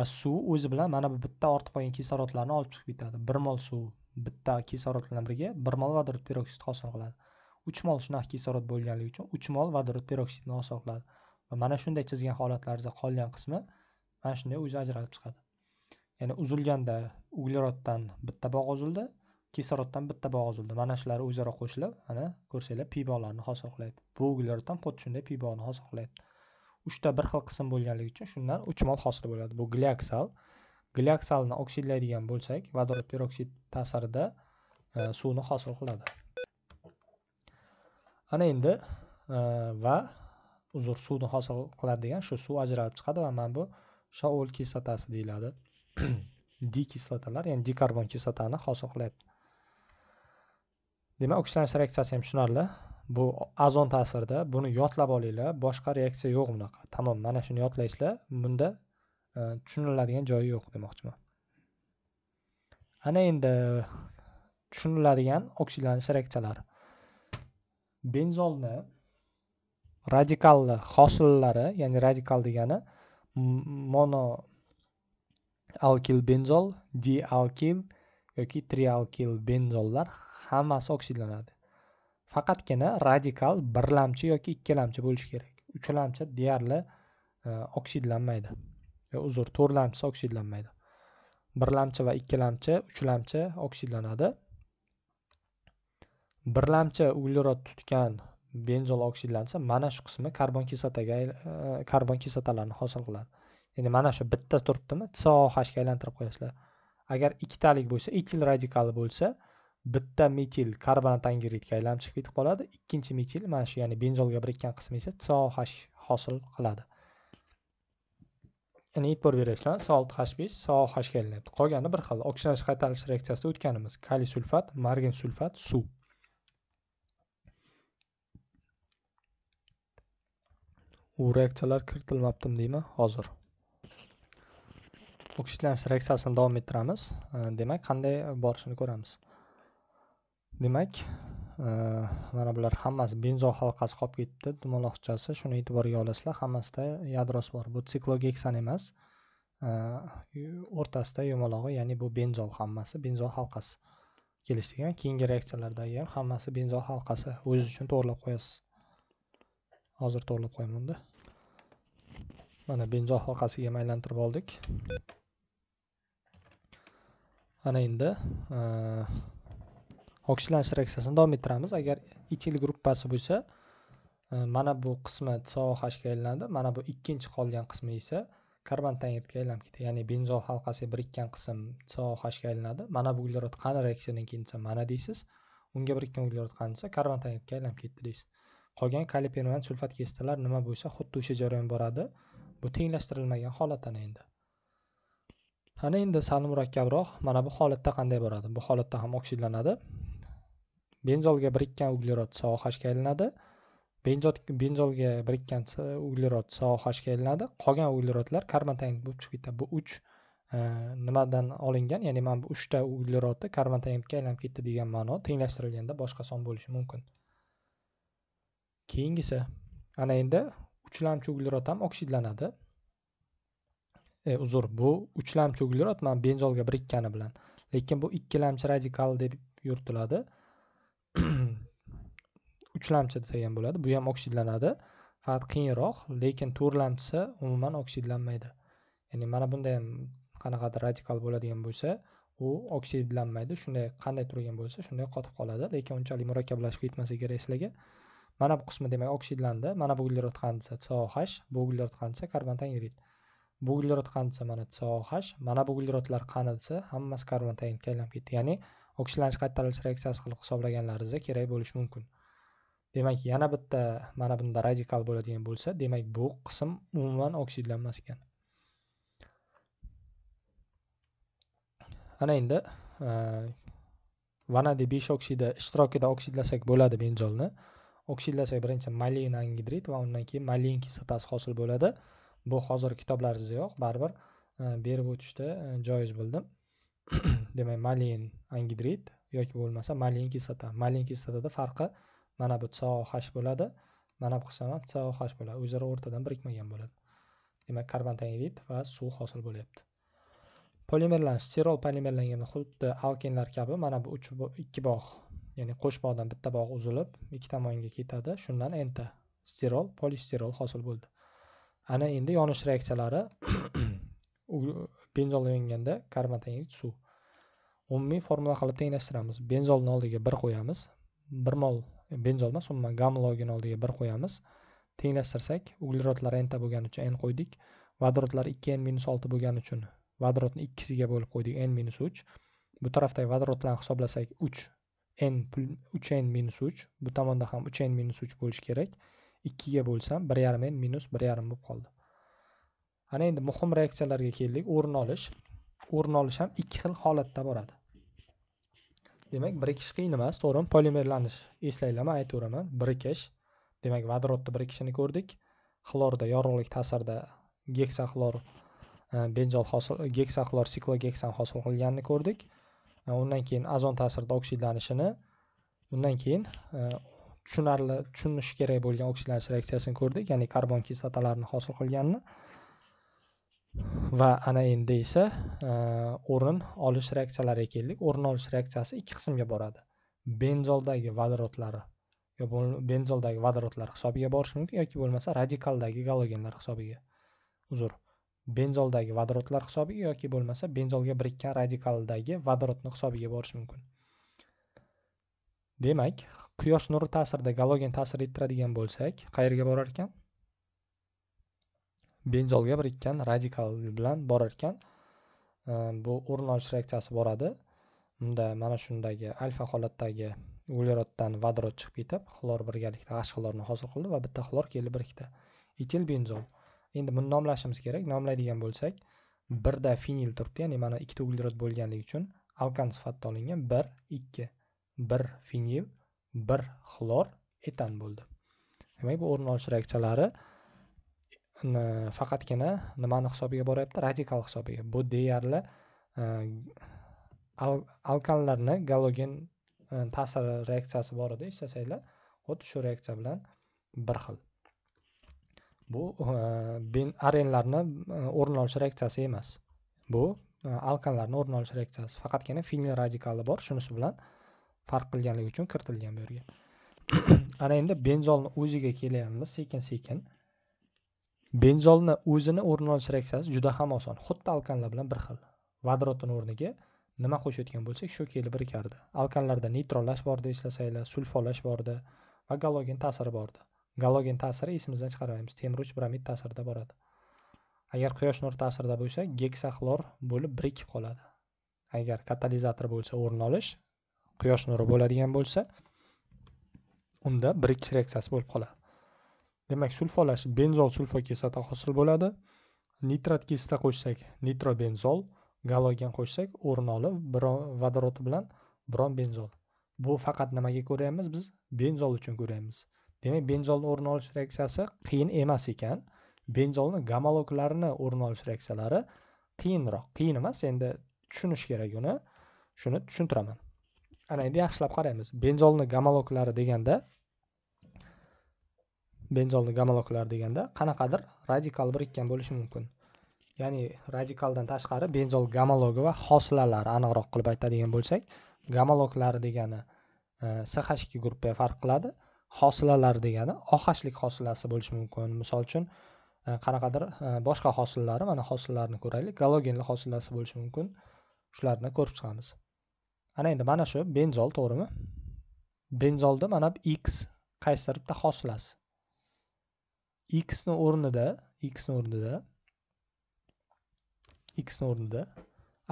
va suv o'zi bilan mana bu bitta ortib qolgan kislorodlarni olib chiqib ketadi bir mol suv bitta kislorod bilan birga bir mol vodorod peroksid hosil qiladi uch mol shunaqa kislorod bo'lganligi uchun uch mol vodorod peroksidini qiladi va mana shunday chizgan holatlarda qolgan qismi mana shunday o'zi ajralib chiqadi ya'ni uzilganda ugleroddan bitta bog' uzildi kisloroddan bitta bog' uzildi mana shular o'zaro qo'shilib mana ko'rsanglar pi bog'larni hosil qilyapti bu uglerod xuddi shunday pi bog'ni hosil qilyapti uchta bir xil qism bo'lganligi uchun shundan uch mol hosil bo'ladi bu gliaksal gliaksalni oksidlaydigan bo'lsak vodorod peroksid ta'sirida e, suvni hosil qiladi ana endi e, va uzr suvni hosil qiladi degan shu suv ajralib chiqadi va mana bu shaol kislotasi deyiladi [clears throat] di kislotalar ya'ni dikarbon kislotani hosil qilyapti demak oksidlanish reaksiyasi ham tushunarli bu azon ta'sirida buni yodlab olinglar boshqa reaksiya yo'q bunaqa tamom mana shuni yodlaysizlar bunda e, tushuniladigan joyi yo'q demoqchiman ana endi tushuniladigan oksidlanish reaksiyalari benzolni radikalni hosillari ya'ni radikal degani mono alkil benzol di alkil yoki trialkil benzollar hammasi oksidlanadi faqatgina radikal birlamchi yoki ikkilamchi bo'lishi kerak uchlamchi deyarli e, oksidlanmaydi uzr to'rtlamchisi oksidlanmaydi birlamchi va ikkilamchi uchlamchi oksidlanadi birlamchi uglerod tutgan benzol oksidlansa mana shu qismi karbon kislotaga e, karbon kislotalarni hosil qiladi ya'ni mana shu bitta turibdimi sohga aylantirib qo'yasizlar agar ikkitalik bo'lsa etil radikali bo'lsa bitta metil karbonatangidga aylanib chiqib ketib qoladi ikkinchi metil mana shu ya'ni benzolga birikkan qismi esa soh hosil qiladi ya'ni e'tibor beryapsizlar so olti h besh so hga aylanyapti qolgani bir xil oksidlanish qaytarilish reaksiyasida o'tganimiz kaliy sulfat margin sulfat suv u reaksiyalar kiritilmabdimi deyman hozir oksidlanish reaksiyasini davom ettiramiz demak qanday borishini ko'ramiz demak mana bular hammasi benzol halqasi qolib ketibdi dumaloqchasi shuni e'tiborga olasizlar hammasida yadrosi bor bu siklogeksan emas o'rtasida yumalog'i ya'ni bu benzol hammasi benzol halqasi kelishdik keyingi reaksiyalardagi ham hammasi benzol halqasi o'ziz uchun to'g'irlab qo'yasiz hozir to'g'irlab qo'yaman unda mana benzol halqasiga aylantirib oldik ana endi e, oksilanish reaksiyasini davom ettiramiz agar ichil gruppasi bo'lsa e, mana bu qismi sohga aylanadi mana bu ikkinchi qolgan qismi esa karbon aylanib ketadi ya'ni benzol halqasi birikkan qism sohga aylanadi mana bu uglerod qani reaksiyadan keyin desa mana deysiz unga birikkan uglerod qani desa karbon aylanib ketdi deysiz qolgan sulfat sulfatkesalar nima bo'lsa xuddi o'sha jarayon boradi bu tenglashtirilmagan holat ana endi ana endi sal murakkabroq mana bu holatda qanday boradi bu holatda ham oksidlanadi benzolga birikkan uglerod so hga aylanadi benzod benzolga birikkan uglerod so hga aylanadi qolgan uglerodlar karbontanit bo'lib chiqib ketadi bu uch e, nimadan olingan ya'ni mana bu uchta uglerodni karbontanitga aylanib ketdi degan ma'no tenglashtirilganda boshqa son bo'lishi mumkin keyingisi ana endi uchlamchi uglerod ham oksidlanadi e, uzr bu uchlamchi uglerod mana benzolga birikkani bilan lekin bu ikkilamchi radikal deb yuritiladi [clears throat] uchlamchi desak ham bo'ladi bu ham oksidlanadi faqat qiyinroq lekin to'rtlamchisi umuman oksidlanmaydi ya'ni mana bunda ham qanaqadir radikal bo'ladigan bo'lsa u oksidlanmaydi shunday qanday turgan bo'lsa shunday qotib qoladi lekin unchalik murakkablashib ketmasa kerak sizlarga mana bu qismi demak oksidlandi mana bu uglerod qandisi coh bu uglerod qandisi karbon tangrid bu uglerod qandisi mana coh mana bu uglerodlar qandisi hammasi karbon tangridga aylanib ketdi ya'ni oksidlanish qaytarilish reaksiyasi qilib hisoblaganlaringiz kerak bo'lishi mumkin demak yana bitta mana bunda radikal bo'ladigan bo'lsa demak bu qism umuman oksidlanmas ekan ana endi vanadiy besh oksidi ishtirokida oksidlasak bo'ladi benzolni oksidlasa birinchi malin angidrit va undan keyin molin kislotasi hosil bo'ladi bu hozir kitoblaringizda yo'q baribir e, berib o'tishda e, joiz bildim [clears throat] demak malin angidrit yoki bo'lmasa molin kislota molin kislotada farqi mana bu coh bo'ladi mana bu ham coh bo'ladi o'zaro o'rtadan birikmagan bo'ladi demak karbontanidid va suv hosil bo'lyapti polimerlanish serol polimerlangan xuddi alkenlar kabi mana bu uch ikki bog' ya'ni qo'sh bog'dan bitta bog' uzilib ikki tomonga ketadi shundan enta sterol polisterol hosil bo'ldi ana endi yonish reaksiyalari [clears throat] benzol yonganda karbonatanit suv umumiy formula qilib tenglashtiramiz benzolni oldiga bir qo'yamiz bir mol benzol emas umuman gamma oldiga bir qo'yamiz tenglashtirsak uglerodlar nta bo'lgani uchun n qo'ydik vodorodlar ikki n minus olti bo'lgani uchun vodorodni ikkisiga bo'lib qo'ydik n minus uch bu tarafdagi vodorodlarni hisoblasak uch n 3n minus 3 bu tomonda ham 3n minus 3 bo'lishi kerak 2ga bo'lsam 1 yarim n minus 1 yarim bo'lib qoldi ana endi muhim reaksiyalarga keldik o'rin olish o'rin olish ham ikki xil holatda boradi demak birikish qiyin emas to'g'rimi polimerlanish eslanglar man aytaveraman birikish demak vodorодni birikishini ko'rdik xlorda yorug'lik ta'sirida geksaxlor e, benzol hosil geksaxlor siklogeksan hosil qilganini ko'rdik undan keyin azon ta'sirida oksidlanishini undan keyin e, tushunarli tushunishi kerak bo'lgan oksidlanish reaksiyasini ko'rdik ya'ni karbon kislotalarini hosil qilganini va ana endi esa e, o'rin olish reaksiyalariga keldik o'rin olish reaksiyasi ikki qismga boradi benzoldagi vodorodlari benzoldagi vodorodlar hisobiga borishi mumkin yoki bo'lmasa radikaldagi galogenlar hisobiga uzr benzoldagi vodorodlar hisobiga yoki bo'lmasa benzolga birikkan radikaldagi vodorodni hisobiga borish mumkin demak quyosh nuri ta'sirida galogen ta'sir ettiradigan bo'lsak qayerga borar ekan benzolga birikkan radikal bilan borar ekan e, bu o'rin olish reaksiyasi boradi unda mana shundagi alfa holatdagi ugleroddan vodorod chiqib ketib xlor birgalikda g'ash xlorni hosil qildi va bitta xlor keldi birikdi etil benzol endi buni nomlashimiz kerak nomlaydigan bo'lsak birda finil turibdi ya'ni mana ikkita uglerod bo'lganligi uchun alkan sifatida olingan bir ikki bir finil bir xlor etan bo'ldi demak bu o'rin olish reaksiyalari faqatgina nimani hisobiga boryapti radikal hisobiga bu deyarli e, al alkanlarni galogen e, ta'sir reaksiyasi bor edi eslasanglar xuddi shu reaksiya bilan bir xil bu e, ben arenlarni e, o'rin olish reaksiyasi emas bu e, alkanlarni o'rin olish reaksiyasi faqatgina fenil radikali bor shunisi bilan farq qilganligi uchun kiritilgan bu yerga [clears throat] ana endi benzolni o'ziga kelyapmiz sekin sekin benzolni o'zini o'rin olish reaksiyasi juda ham oson xuddi alkanlar bilan bir xil vodorotni o'rniga nima qo'shayotgan bo'lsak shu kelib birikardi alkanlarda neytronlash bordi eslasanglar sulfolash bordi va galogen ta'siri bordi galogen ta'siri esimizdan chiqarmaymiz temiruch bromid ta'sirida boradi agar quyosh nuri ta'sirida bo'lsa geksaxlor bo'lib birikib qoladi agar katalizator bo'lsa o'rin olish quyosh nuri bo'ladigan bo'lsa unda birikish reaksiyasi bo'lib qoladi demak sulfolash benzol sulfo kislota hosil bo'ladi nitrat kislota qo'shsak nitrobenzol galogen qo'shsak o'rin olib vodorod bilan brom benzol bu faqat nimaga ko'raymiz biz benzol uchun ko'raymiz demak benzolni o'rin olish reaksiyasi qiyin emas ekan benzolni gamaloklarni o'rin olish reaksiyalari qiyinroq qiyin emas endi tushunish kerak uni shuni tushuntiraman ana endi yaxshilab qaraymiz benzolni gamaloklari deganda benzolni gamaloklari deganda qanaqadir radikal birikkan bo'lishi mumkin ya'ni radikaldan tashqari benzol gamalogi va hosilalari aniqroq qilib aytadigan bo'lsak gamaloklari degani ch e, ikki gruppaga farq qiladi hosilalar degani ohashlik hosilasi bo'lishi mumkin misol uchun e, qanaqadir e, boshqa hosillari mana hosillarni ko'raylik galogenli hosilasi bo'lishi mumkin shularni ko'rib chiqamiz ana endi mana shu benzol to'g'rimi benzolda mana bu x qaysidir bitta hosilasi x o'rnida x o'rnida x o'rnida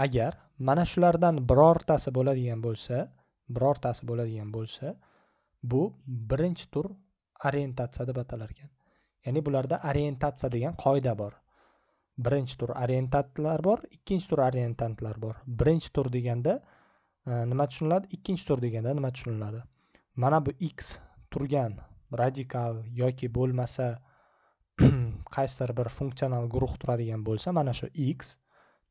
agar mana shulardan birortasi bo'ladigan bo'lsa birortasi bo'ladigan bo'lsa bu birinchi tur orientatsiya deb ekan ya'ni bularda orientatsiya degan qoida bor birinchi tur orientantlar bor ikkinchi tur orientantlar bor birinchi tur deganda e, nima tushuniladi ikkinchi tur deganda nima tushuniladi mana bu x turgan radikal yoki bo'lmasa [clears throat] qaysidir bir funksional guruh turadigan bo'lsa mana shu x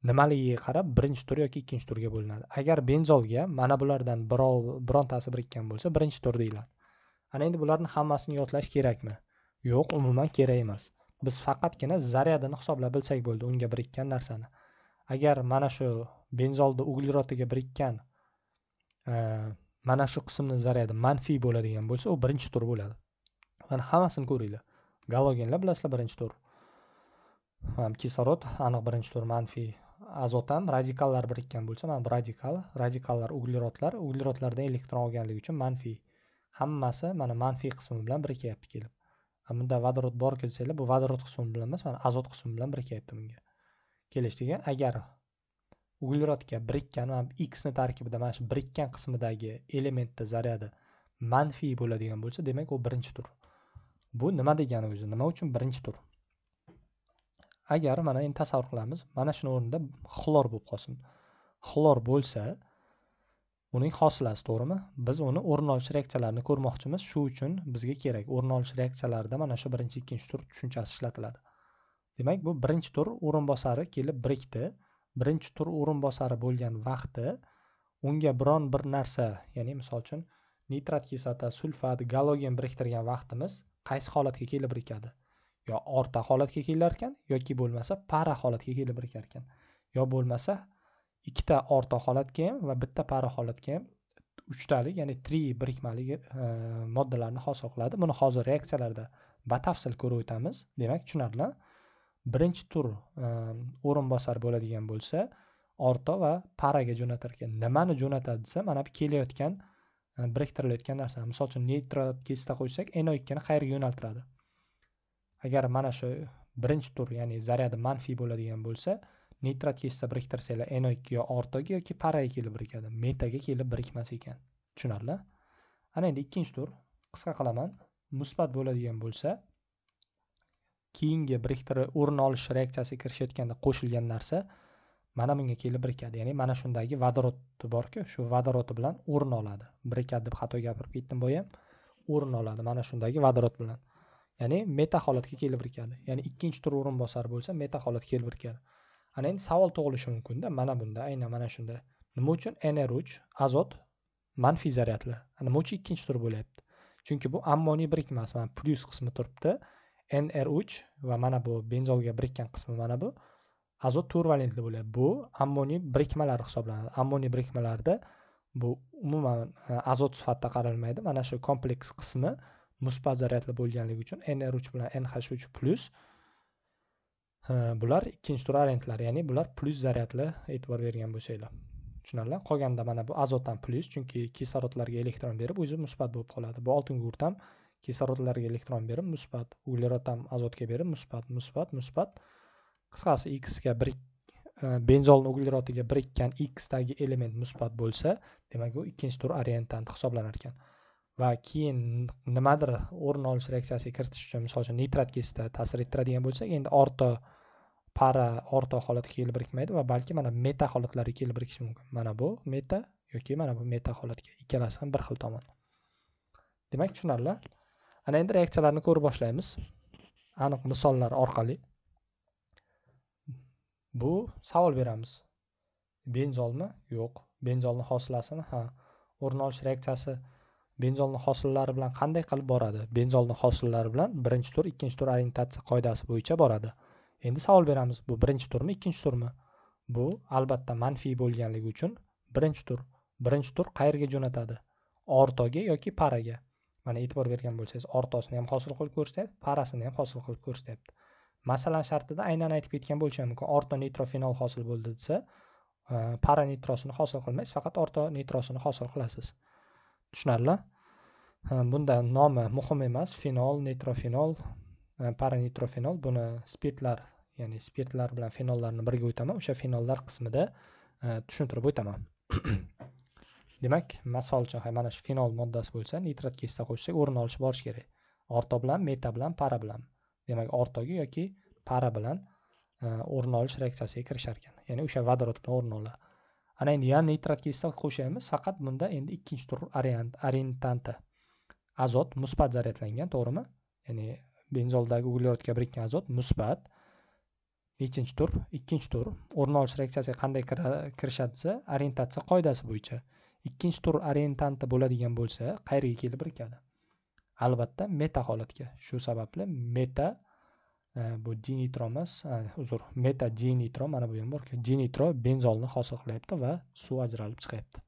nimaligiga qarab birinchi tur yoki ikkinchi turga bo'linadi agar benzolga mana bulardan birov birontasi birikkan bo'lsa birinchi tur deyiladi ana endi bularni hammasini yodlash kerakmi yo'q umuman kerak emas biz faqatgina zaryadini hisoblab bilsak bo'ldi unga birikkan narsani agar mana shu benzolni uglerodiga birikkan e, mana shu qismni zaryadi manfiy bo'ladigan bo'lsa u birinchi tur bo'ladi mana hammasini ko'ringlar galogenlar bilasizlar birinchi tur kislorod aniq birinchi tur manfiy azotam radikallar birikkan bo'lsa mana bu radikal radikallar uglerodlar uglerodlardan elektron olganligi uchun manfiy hammasi mana manfiy qismi bilan birikyapti kelib bunda vodorod bor kelsanglar bu vodorod qismi bilan emas mana azot qismi bilan birikyapti bunga kelishdik agar uglerodga birikkan mana x ni tarkibida mana shu birikkan qismidagi elementni zaryadi manfiy bo'ladigan bo'lsa demak u birinchi tur bu nima degani o'zi nima uchun birinchi tur agar mana endi tasavvur qilamiz mana shuni o'rnida xlor bo'lib qolsin xlor bo'lsa uning hosilasi to'g'rimi biz uni o'rin olish reaksiyalarini ko'rmoqchimiz shu uchun bizga kerak o'rin olish reaksiyalarida mana shu birinchi ikkinchi tur tushunchasi ishlatiladi demak bu birinchi tur o'rinbosari kelib birikdi birinchi tur o'rinbosari bo'lgan vaqti unga biron bir narsa ya'ni misol uchun nitrat kislota sulfat galogen biriktirgan vaqtimiz qaysi holatga kelib birikadi yo orta holatga kelilarkan yoki bo'lmasa para holatga kelib ekan yo bo'lmasa ikkita orta holatga ham va bitta para holatga ham uchtalik ya'ni tri birikmali e, moddalarni hosil qiladi buni hozir reaksiyalarda batafsil ko'rib o'tamiz demak tushunarli birinchi tur e, o'rinbosar bo'ladigan bo'lsa orto va paraga jo'natar ekan nimani jo'natadi desa mana bu kelayotgan e, biriktirilayotgan narsa misol uchun neytrat kislota qo'ysak no ikkini qayerga yo'naltiradi agar mana shu birinchi tur ya'ni zaryadi manfiy bo'ladigan bo'lsa nitrat kesita biriktirsanglar n ikki yo ortoga yoki paraga kelib birikadi metaga kelib birikmas ekan tushunarli ana endi ikkinchi tur qisqa qilaman musbat bo'ladigan bo'lsa keyingi biriktiri o'rin olish reaksiyasiga kirishayotganda qo'shilgan narsa mana bunga kelib birikadi ya'ni mana shundagi vodorod borku shu vodorodi bilan o'rin oladi birikadi deb xato gapirib ketdim boya o'rin oladi mana shundagi vodorod bilan ya'ni meta holatga kelib irkadi ya'ni ikkinchi tur o'rinbosar bo'lsa meta holatga kelib irkadi ana endi savol tug'ilishi mumkinda mana bunda aynan mana shunda nima uchun nr uch azot manfiy zaryadli nima uchun ikkinchi tur bo'lyapti chunki bu ammoniy birikmasi mana plyus qismi turibdi nr uch va mana bu benzolga birikkan qismi mana bu azot to'rt valentli bo'lyapti bu ammoniy birikmalari hisoblanadi ammoniy birikmalarda bu umuman e, azot sifatida qaralmaydi mana shu kompleks qismi musbat zaryadli bo'lganligi uchun nr3 bilan nh3 plyus bular ikkinchi tur arentlari ya'ni bular plyus zaryadli e'tibor bergan bo'lsanglar tushunarli qolganda mana bu azotdan plyus chunki kislorodlarga elektron berib o'zi musbat bo'lib qoladi bu oltin gurt ham kislorodlarga elektron berib musbat uglerod ham azotga berib musbat musbat musbat qisqasi x ga bir e, benzolni uglerodiga birikkan dagi element musbat bo'lsa demak u ikkinchi tur orientant hisoblanar ekan va keyin nimadir o'rin olish reaksiyasiga kiritish uchun misol uchun nitrat kislita ta'sir ettiradigan bo'lsak endi orto para orto holatga kelib birikmaydi va balki mana meta holatlarga kelib birikishi mumkin mana bu meta yoki mana bu meta holatga ikkalasi ham bir xil tomon demak tushunarli ana endi reaksiyalarni ko'rib boshlaymiz aniq misollar orqali bu savol beramiz benzolmi yo'q benzolni hosilasimi ha o'rin olish reaksiyasi benzolni hosillari bilan qanday qilib boradi benzolni hosillari bilan birinchi tur ikkinchi tur orientatsiya qoidasi bo'yicha boradi endi savol beramiz bu birinchi turmi ikkinchi turmi bu albatta manfiy bo'lganligi uchun birinchi tur birinchi tur qayerga jo'natadi ortoga yoki paraga mana e'tibor bergan bo'lsangiz ortosini ham hosil qilib ko'rsatyapti parasini ham hosil qilib ko'rsatyapti masalan shartida aynan aytib ketgan bo'lishim mumkin orto nitrofenol hosil bo'ldi desa e, para nitrosini hosil qilmaysiz faqat orto nitrosini hosil qilasiz tushunarli bunda nomi muhim emas fenol neytrofenol paranitrofenol buni spirtlar ya'ni spirtlar bilan fenollarni birga o'taman o'sha fenollar qismida tushuntirib o'taman [clears throat] demak misol uchun mana shu fenol moddasi bo'lsa nitrat hissa qo'shsak o'rin olishi borishi kerak orto bilan meta bilan para bilan demak ortoga yoki para bilan o'rin olish reaksiyasiga kirishar ekan ya'ni o'sha vodorod bilan o'rin oladi ana endi yana nitrat kislot qo'shamiz faqat bunda endi ikkinchi tur orientanti azot musbat zaryadlangan to'g'rimi ya'ni benzoldagi uglerodga birikkan azot musbat nechinchi tur ikkinchi tur o'rin olish reaksiyasiga qanday kirishadi desa orientatsiya qoidasi bo'yicha ikkinchi tur orientanti bo'ladigan bo'lsa qayerga kelib birikadi albatta meta holatga shu sababli meta bu dinitro emas uzr meta dinitro mana bu ham bor dinitro benzolni hosil qilyapti va suv ajralib chiqyapti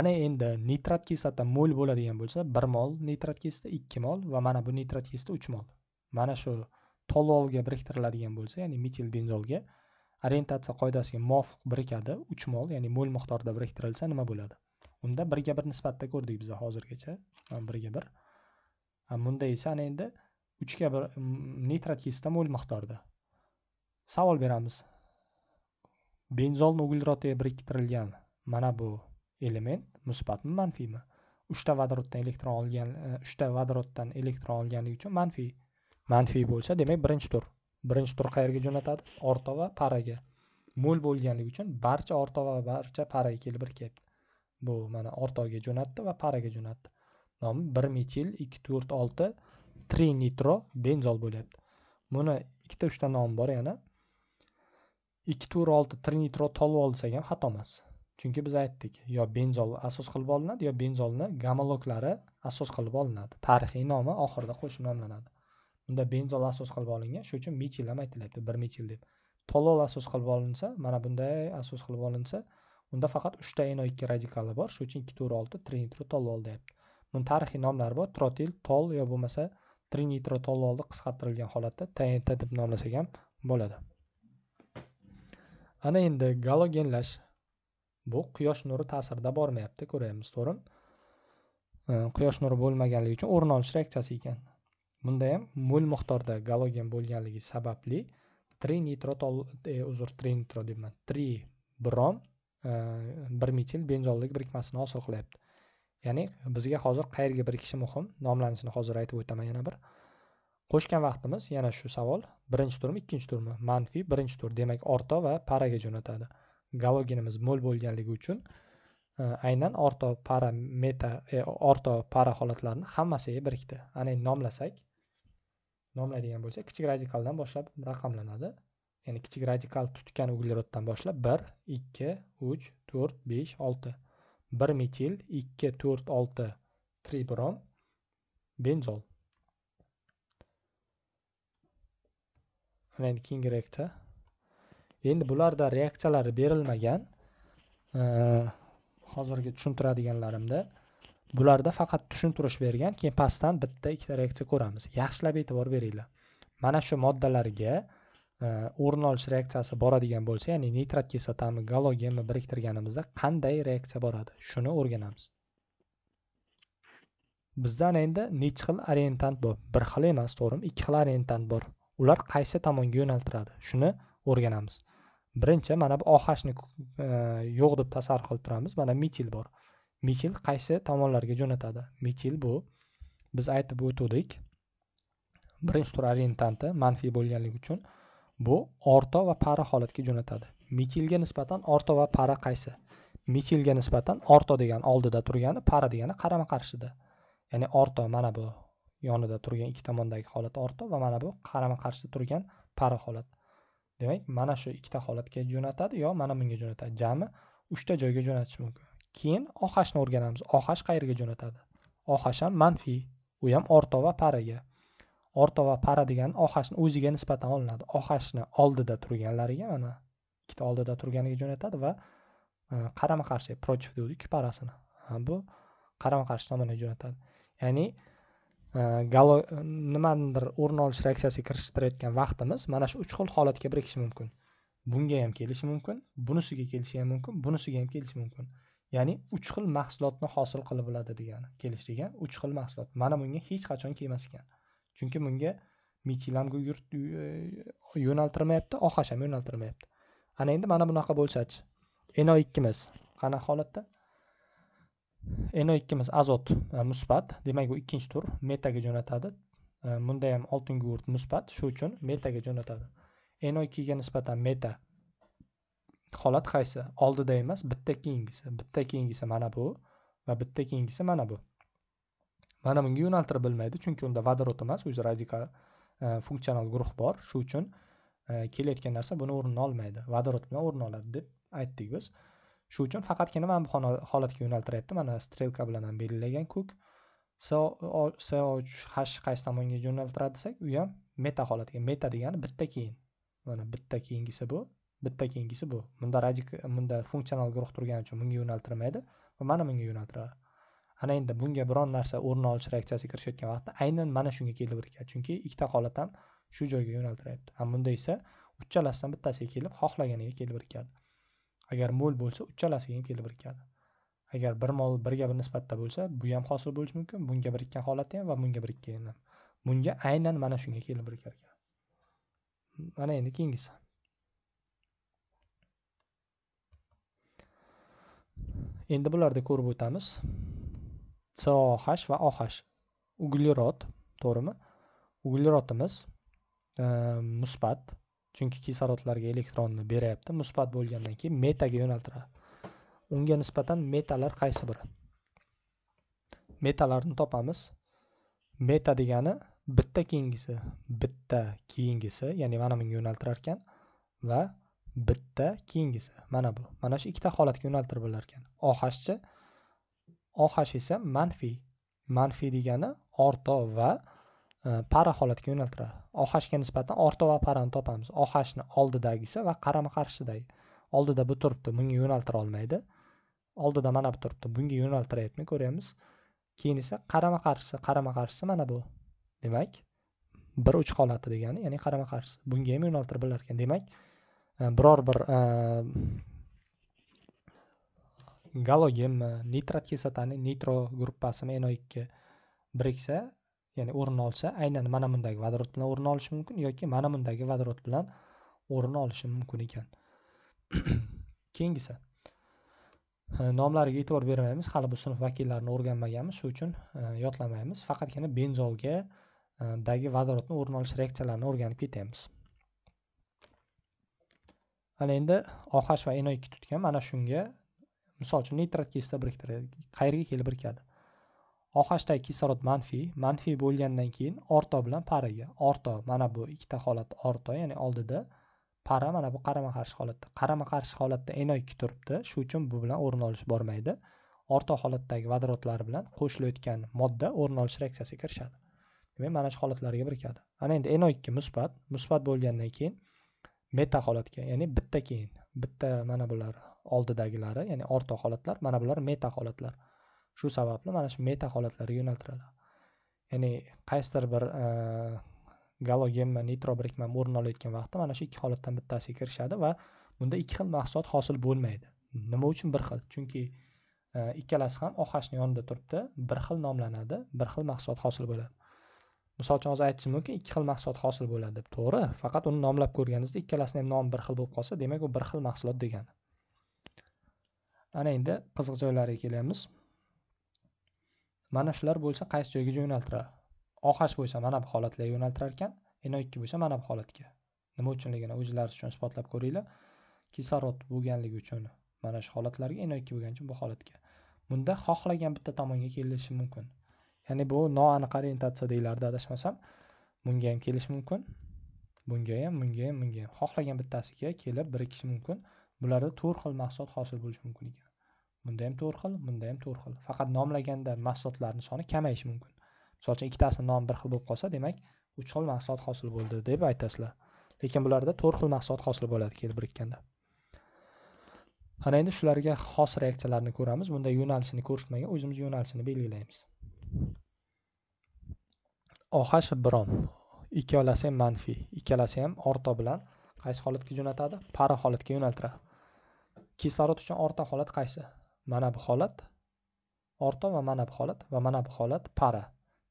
ana endi nitrat kislota mo'l bo'ladigan bo'lsa bir mol nitrat kislota ikki mol va mana bu nitrat kislota uch mol mana shu tololga biriktiriladigan bo'lsa ya'ni metil benzolga orientatsiya qoidasiga muvofiq birikadi uch mol ya'ni mo'l miqdorda biriktirilsa nima bo'ladi unda birga bir nisbatda ko'rdik biz hozirgacha birga bir bunda esa ana endi uchga bir mm, nitrat mo'l miqdorda savol beramiz benzolni uglerodga biriktirilgan mana bu element musbatmi manfiymi uchta vodoroddan elektron olgan e, uchta vodoroddan elektron olganligi uchun manfiy manfiy bo'lsa demak birinchi tur birinchi tur qayerga jo'natadi orto va paraga mo'l bo'lganligi uchun barcha orto va barcha paraga kelib birikayapti bu mana ortoga jo'natdi va paraga jo'natdi nomi bir metil ikki to'rt olti tri nitro benzol bo'lyapti buni ikkita uchta nomi bor yana ikki to'rt olti tri nitro tolib olsak ham xato emas chunki biz aytdik yo benzol asos qilib olinadi yo benzolni gamologlari asos qilib olinadi tarixiy nomi oxirida qo'shib nomlanadi bunda benzol asos qilib olingan shuning uchun metil ham aytilyapti bir metil deb tolol asos qilib olinsa mana bunday asos qilib olinsa unda faqat uchta eno ikki radikali bor shuning uchun ikki to'rt olti trinitro tolol deyapti buni tarixiy nomlari bor trotil tol yo bo'lmasa trinitrotololni qisqartirilgan holatda tnt deb nomlasak ham bo'ladi ana endi galogenlash bu quyosh nuri ta'sirida bormayapti ko'ryapmiz to'g'rimi quyosh nuri bo'lmaganligi uchun o'rin olish reaksiyasi ekan bunda ham mo'l miqdorda galogen bo'lganligi sababli trinitrotol e, uzr trinitro deyman tri brom bir metil benzollik birikmasini hosil qilyapti ya'ni bizga hozir qayerga bir kishi muhim nomlanishini hozir aytib o'taman yana bir qo'shgan vaqtimiz yana shu savol birinchi turmi ikkinchi turmi manfiy birinchi tur demak orto va paraga jo'natadi galogenimiz mo'l bo'lganligi uchun e, aynan orto para meta e, orto para holatlarini hammasiga birikdi ana endi nomlasak nomlaydigan bo'lsak kichik radikaldan boshlab raqamlanadi ya'ni kichik radikal tutgan ugleroddan boshlab bir ikki uch to'rt besh olti bir metil ikki to'rt olti tribrom benzol mana endi keyingi reaksiya endi bularda reaksiyalari berilmagan hozirgi tushuntiradiganlarimda bularda faqat tushuntirish bergan keyin pastdan bitta ikkita reaksiya ko'ramiz yaxshilab e'tibor beringlar mana shu moddalarga Э, o'rin olish reaksiyasi boradigan bo'lsa ya'ni nitrat kislotami galogenni biriktirganimizda qanday reaksiya boradi shuni o'rganamiz ana endi nechi xil orientant bor bir xil emas to'g'rimi ikki xil orientant bor ular qaysi tomonga yo'naltiradi shuni o'rganamiz birinchi mana bu ohashni e, yo'q deb tasavvur qilib turamiz mana mitil bor mitil qaysi tomonlarga jo'natadi mitil bu biz aytib o'tuvdik birinchi tur orientanti manfiy bo'lganligi uchun bu orto va para holatga jo'natadi metilga nisbatan orto va para qaysi metilga nisbatan orto degani oldida turgani para degani qarama qarshida ya'ni orto mana bu yonida turgan ikki tomondagi holat orto va mana bu qarama qarshi turgan para holat demak mana shu ikkita holatga jo'natadi yo mana bunga jo'natadi jami uchta joyga jo'natish mumkin keyin ohashni o'rganamiz ohash qayerga jo'natadi ohash ham manfiy u ham orto va paraga orta va para degan ohashni o'ziga nisbatan olinadi ohashni oldida turganlariga mana ikkita oldida turganiga jo'natadi va e, qarama qarshi против ikki parasini e, bu qarama qarshi tomonga jo'natadi ya'ni e, galo nimanidir o'rin olish reaksiyasiga kirishtirayotgan vaqtimiz mana shu uch xil holatga birikishi mumkin bunga ham kelishi mumkin bunisiga kelishi ham mumkin bunisiga ham kelishi mumkin ya'ni uch xil mahsulotni hosil qilib oladi degani kelish degan uch xil mahsulot mana bunga hech qachon kelmas ekan chunki bunga mikilamga e, yo'naltirmayapti oqash ham yo'naltirmayapti ana endi mana bunaqa bo'lsachi no ikkimiz qanaqa holatda no ikkimiz azot e, musbat demak bu ikkinchi tur metaga jo'natadi e, bunda ham oltin gugurt musbat shu uchun metaga jo'natadi no ikkiga nisbatan meta holat qaysi oldida emas bitta keyingisi bitta keyingisi mana bu va bitta keyingisi mana bu mana bunga yo'naltira bilmaydi chunki unda vodorod emas o'zi radikal e, funksional guruh bor shu uchun e, kelayotgan narsa buni o'rnini olmaydi vodorod bilan o'rin oladi deb aytdik biz shu uchun faqatgina mana bu holatga yo'naltiryapti mana strelka bilan ham belgilagan ko'k so uch h qaysi tomonga yo'naltiradi desak u ham meta holatga meta degani bitta keyin mana bitta keyingisi bu bitta keyingisi bu bunda radik bunda funksional guruh turgani uchun bunga yo'naltirmaydi va mana bunga yo'naltiradi ana endi bunga biron narsa o'rin olish reaksiyasi kirishayotgan vaqtda aynan mana shunga kelib birikadi chunki ikkita holat ham shu joyga yo'naltiryapti a bunda esa uchalasidan bittasiga kelib xohlaganiga kelib birikadi agar mo'l bo'lsa uchalasiga ham kelib birikadi agar bir mol birga bir nisbatda bo'lsa bu ham hosil bo'lishi mumkin bunga birikkan holati ham va bunga birikkan ham bunga aynan mana shunga kelib birikar ekan mana endi keyingisi endi bularni ko'rib o'tamiz COH va OH. Uglerod, to'g'rimi? Uglerodimiz e, musbat, chunki kislorodlarga elektronni beryapti. Musbat bo'lgandan keyin metaga yo'naltiradi. Unga nisbatan metallar qaysi biri? metallarni topamiz. Meta degani bitta keyingisi, bitta keyingisi, ya'ni mana bunga yo'naltirar ekan va bitta keyingisi. Mana bu. Mana shu ikkita holatga yo'naltirib olar ekan. OH-chi ohash esa manfiy manfiy degani orto va e, para holatga yo'naltiradi ohashga nisbatan orto va parani topamiz ohashni oldidagisi va qarama qarshidagi oldida bu turibdi bunga yo'naltira olmaydi oldida mana bu turibdi bunga yo'naltiryapmi ko'ryapmiz keyin esa qarama qarshisi qarama qarshisi mana bu demak bir uch holati degani ya'ni qarama qarshisi bunga ham yo'naltirib bilar ekan demak e, biror bir e, galogenmi nitrat kislotani nitro gruppasimi no2 biriksa ya'ni o'rin olsa aynan mana bundagi vodorod bilan o'rin olishi mumkin yoki mana bundagi vodorod bilan o'rin olishi mumkin ekan [clears throat] keyingisi e, nomlariga e'tibor bermaymiz hali bu sinf vakillarini o'rganmaganmiz shuning uchun e, yodlamaymiz faqatgina benzolga e, dagi vodorodni o'rin olish reaksiyalarini o'rganib ketamiz ana endi oh va no ikki tutgan mana shunga misol uchun nitrat kislota biriktiradi qayerga kelib birikadi oqashdagi kislorod manfiy manfiy bo'lgandan keyin orto bilan paraga orto mana bu ikkita holat orto ya'ni oldida para mana bu qarama qarshi holatda qarama qarshi holatda eno ikki turibdi shu uchun bu bilan o'rin olish bormaydi orto holatdagi vodorodlar bilan qo'shilayotgan modda o'rin olish reaksiyasiga kirishadi demak mana shu holatlarga birikadi ana endi eno ikki musbat musbat bo'lgandan keyin meta holatga ya'ni bitta keyin bitta mana bular oldidagilari ya'ni orta holatlar mana bular meta holatlar shu sababli mana shu meta holatlarga yo'naltiriladi ya'ni qaysidir bir e, galogenma nitro birikma o'rin olayotgan vaqtda mana shu ikki holatdan bittasiga kirishadi va bunda ikki xil mahsulot hosil bo'lmaydi nima uchun bir xil chunki e, ikkalasi ham ohashni yonida turibdi bir xil nomlanadi bir xil mahsulot hosil bo'ladi misol uchun hozir aytishim mumkin ikki xil mahsulot hosil bo'ladi deb to'g'ri faqat uni nomlab ko'rganingizda ikkalasini ham nomi bir xil bo'lib qolsa demak u bir xil mahsulot degani ana endi qiziq joylariga kelamiz mana shular bo'lsa qaysi joyga yo'naltiradi ohash bo'lsa mana bu holatga yo'naltirar ekan no ikki bo'lsa mana bu holatga nima uchunligini o'zlari uchun isbotlab ko'ringlar kislorod bo'lganligi uchun mana shu holatlarga no ikki bo'lgani uchun bu holatga bunda xohlagan bitta tomonga kelishi mumkin ya'ni bu noaniq orientatsiya deyiladi adashmasam bunga ham kelishi mumkin bunga ham bunga ham bunga ham xohlagan bittasiga kelib birikishi mumkin bularda to'rt xil mahsulot hosil bo'lishi mumkin ekan bunda ham to'rt xil bunda ham to'rt xil faqat nomlaganda mahsulotlarni soni kamayishi mumkin misol uchun ikkitasini nomi bir xil bo'lib qolsa demak uch xil mahsulot hosil bo'ldi deb aytasizlar lekin bularda to'rt xil mahsulot hosil bo'ladi kelib birikkanda ana endi shularga xos reaksiyalarni ko'ramiz bunday yo'nalishini ko'rsatmagan o'zimiz yo'nalishini belgilaymiz ohash brom ham manfiy ham orto bilan qaysi holatga jo'natadi para holatga yo'naltiradi kislorod uchun orta holat qaysi mana bu holat orto va mana bu holat va mana bu holat para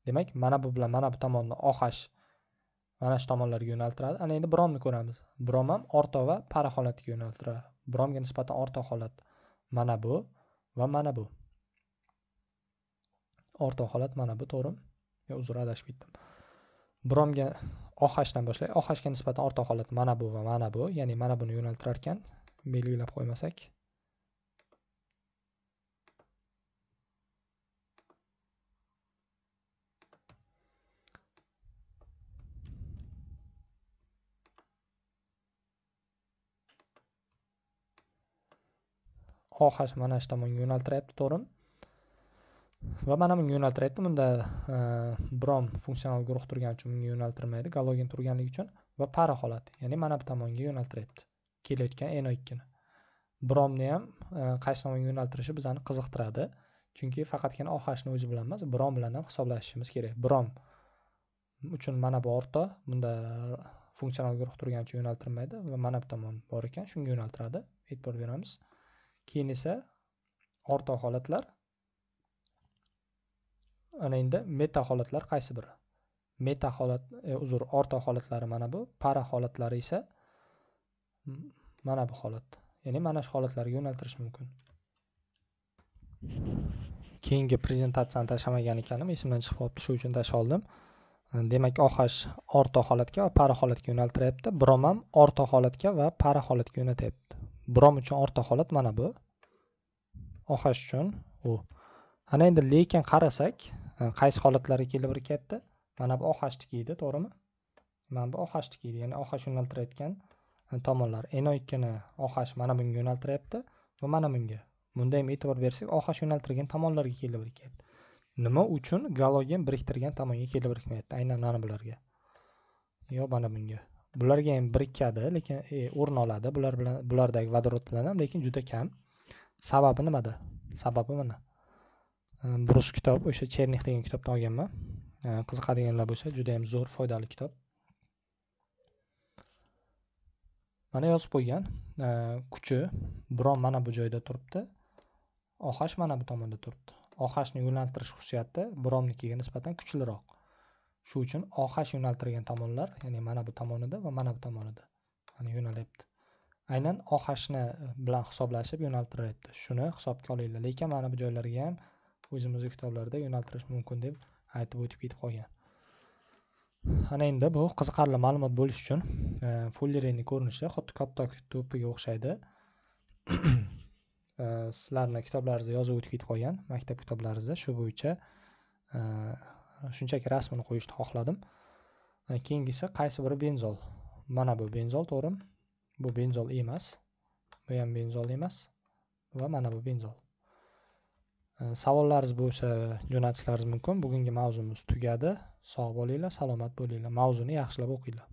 demak mana bu bilan mana bu tomonni ohash mana shu tomonlarga yo'naltiradi ana endi bromni ko'ramiz brom ham orto va para holatiga yo'naltiradi bromga nisbatan orto holat mana bu va mana bu o'rta holat mana bu to'g'rimi yo uzr adashib ketdim biromga ohashdan boshlay ohashga nisbatan o'rta holat mana bu va mana bu ya'ni mana buni yo'naltirar ekan belgilab qo'ymasak ohash mana shu tomonga yo'naltiryapti to'g'rimi va mana bunga yo'naltiryapti bunda e, brom funksional guruh turgani uchun bunga yo'naltirmaydi galogen turganligi uchun va para holati ya'ni mana bu tomonga yo'naltiryapti kelayotgan n ikkini bromni ham e, qaysi tomonga yo'naltirishi bizani qiziqtiradi chunki faqatgina ohashni o'zi bilan emas brom bilan ham hisoblashishimiz kerak brom uchun mana bu orta bunda funksional guruh turgani uchun yo'naltirmaydi va mana bu tomon bor ekan shunga yo'naltiradi e'tibor beramiz keyin esa o'rta holatlar ana endi meta holatlar qaysi biri meta holat e, uzr orta holatlari mana bu para holatlari esa mana bu holat ya'ni mana shu holatlarga yo'naltirish mumkin keyingi prezentatsiyani tashlamagan ekanim esimdan chiqib qolibdi shu uchun tashlab oldim demak ohash orta holatga va para holatga yo'naltiryapti brom ham orta holatga va para holatga yo'natyapti brom uchun orta holat mana bu ohash uchun u ana endi lekin qarasak Э, qaysi holatlarga kelib kelaveryapti mana bu ohashni deydi to'g'rimi mana bu ohashni deydi ya'ni ohash yo'naltirayotgan e, tomonlar n ikkini ohash mana bunga yo'naltiryapti va mana bunga bunda ham e'tibor bersak ohash yo'naltirgan tomonlarga kelib kelaveryapti nima uchun galogen biriktirgan tomonga kelib kelavermayapti aynan mana bularga yo mana bunga bularga ham birikadi lekin e, o'rin oladi bular bilan bulardagi vodorod bilan ham lekin juda kam sababi nimada sababi mana rus kitob o'sha chernih degan kitobdan olganman qiziqadiganlar bo'lsa juda yam zo'r foydali kitob mana yozib qo'ygan kuchi biron mana bu joyda turibdi ohash mana bu tomonda turibdi ohashni yo'naltirish xususiyati biromnikiga nisbatan kuchliroq shu uchun ohash yo'naltirgan tomonlar ya'ni mana bu tomonida va mana bu tomonida mana yo'nalyapti aynan ohashni bilan hisoblashib yo'naltiryapti shuni hisobga olinglar lekin mana bu joylarga ham o'zimizni kitoblarda yo'naltirish mumkin deb aytib o'tib ketib qolgan ana endi bu qiziqarli ma'lumot bo'lishi uchun e, ko'rinishi xuddi koptok to'piga o'xshaydi [coughs] e, sizlarni kitoblaringizda yozib o'tib ketib qolgan maktab kitoblaringizda shu bo'yicha e, shunchaki rasmini qo'yishni xohladim e, keyingisi qaysi biri benzol mana bu benzol to'g'rimi bu benzol emas bu ham benzol emas va mana bu benzol Э, savollaringiz bo'lsa jo'natishlaringiz mumkin bugungi mavzumiz tugadi sog' bo'linglar salomat bo'linglar mavzuni yaxshilab o'qinglar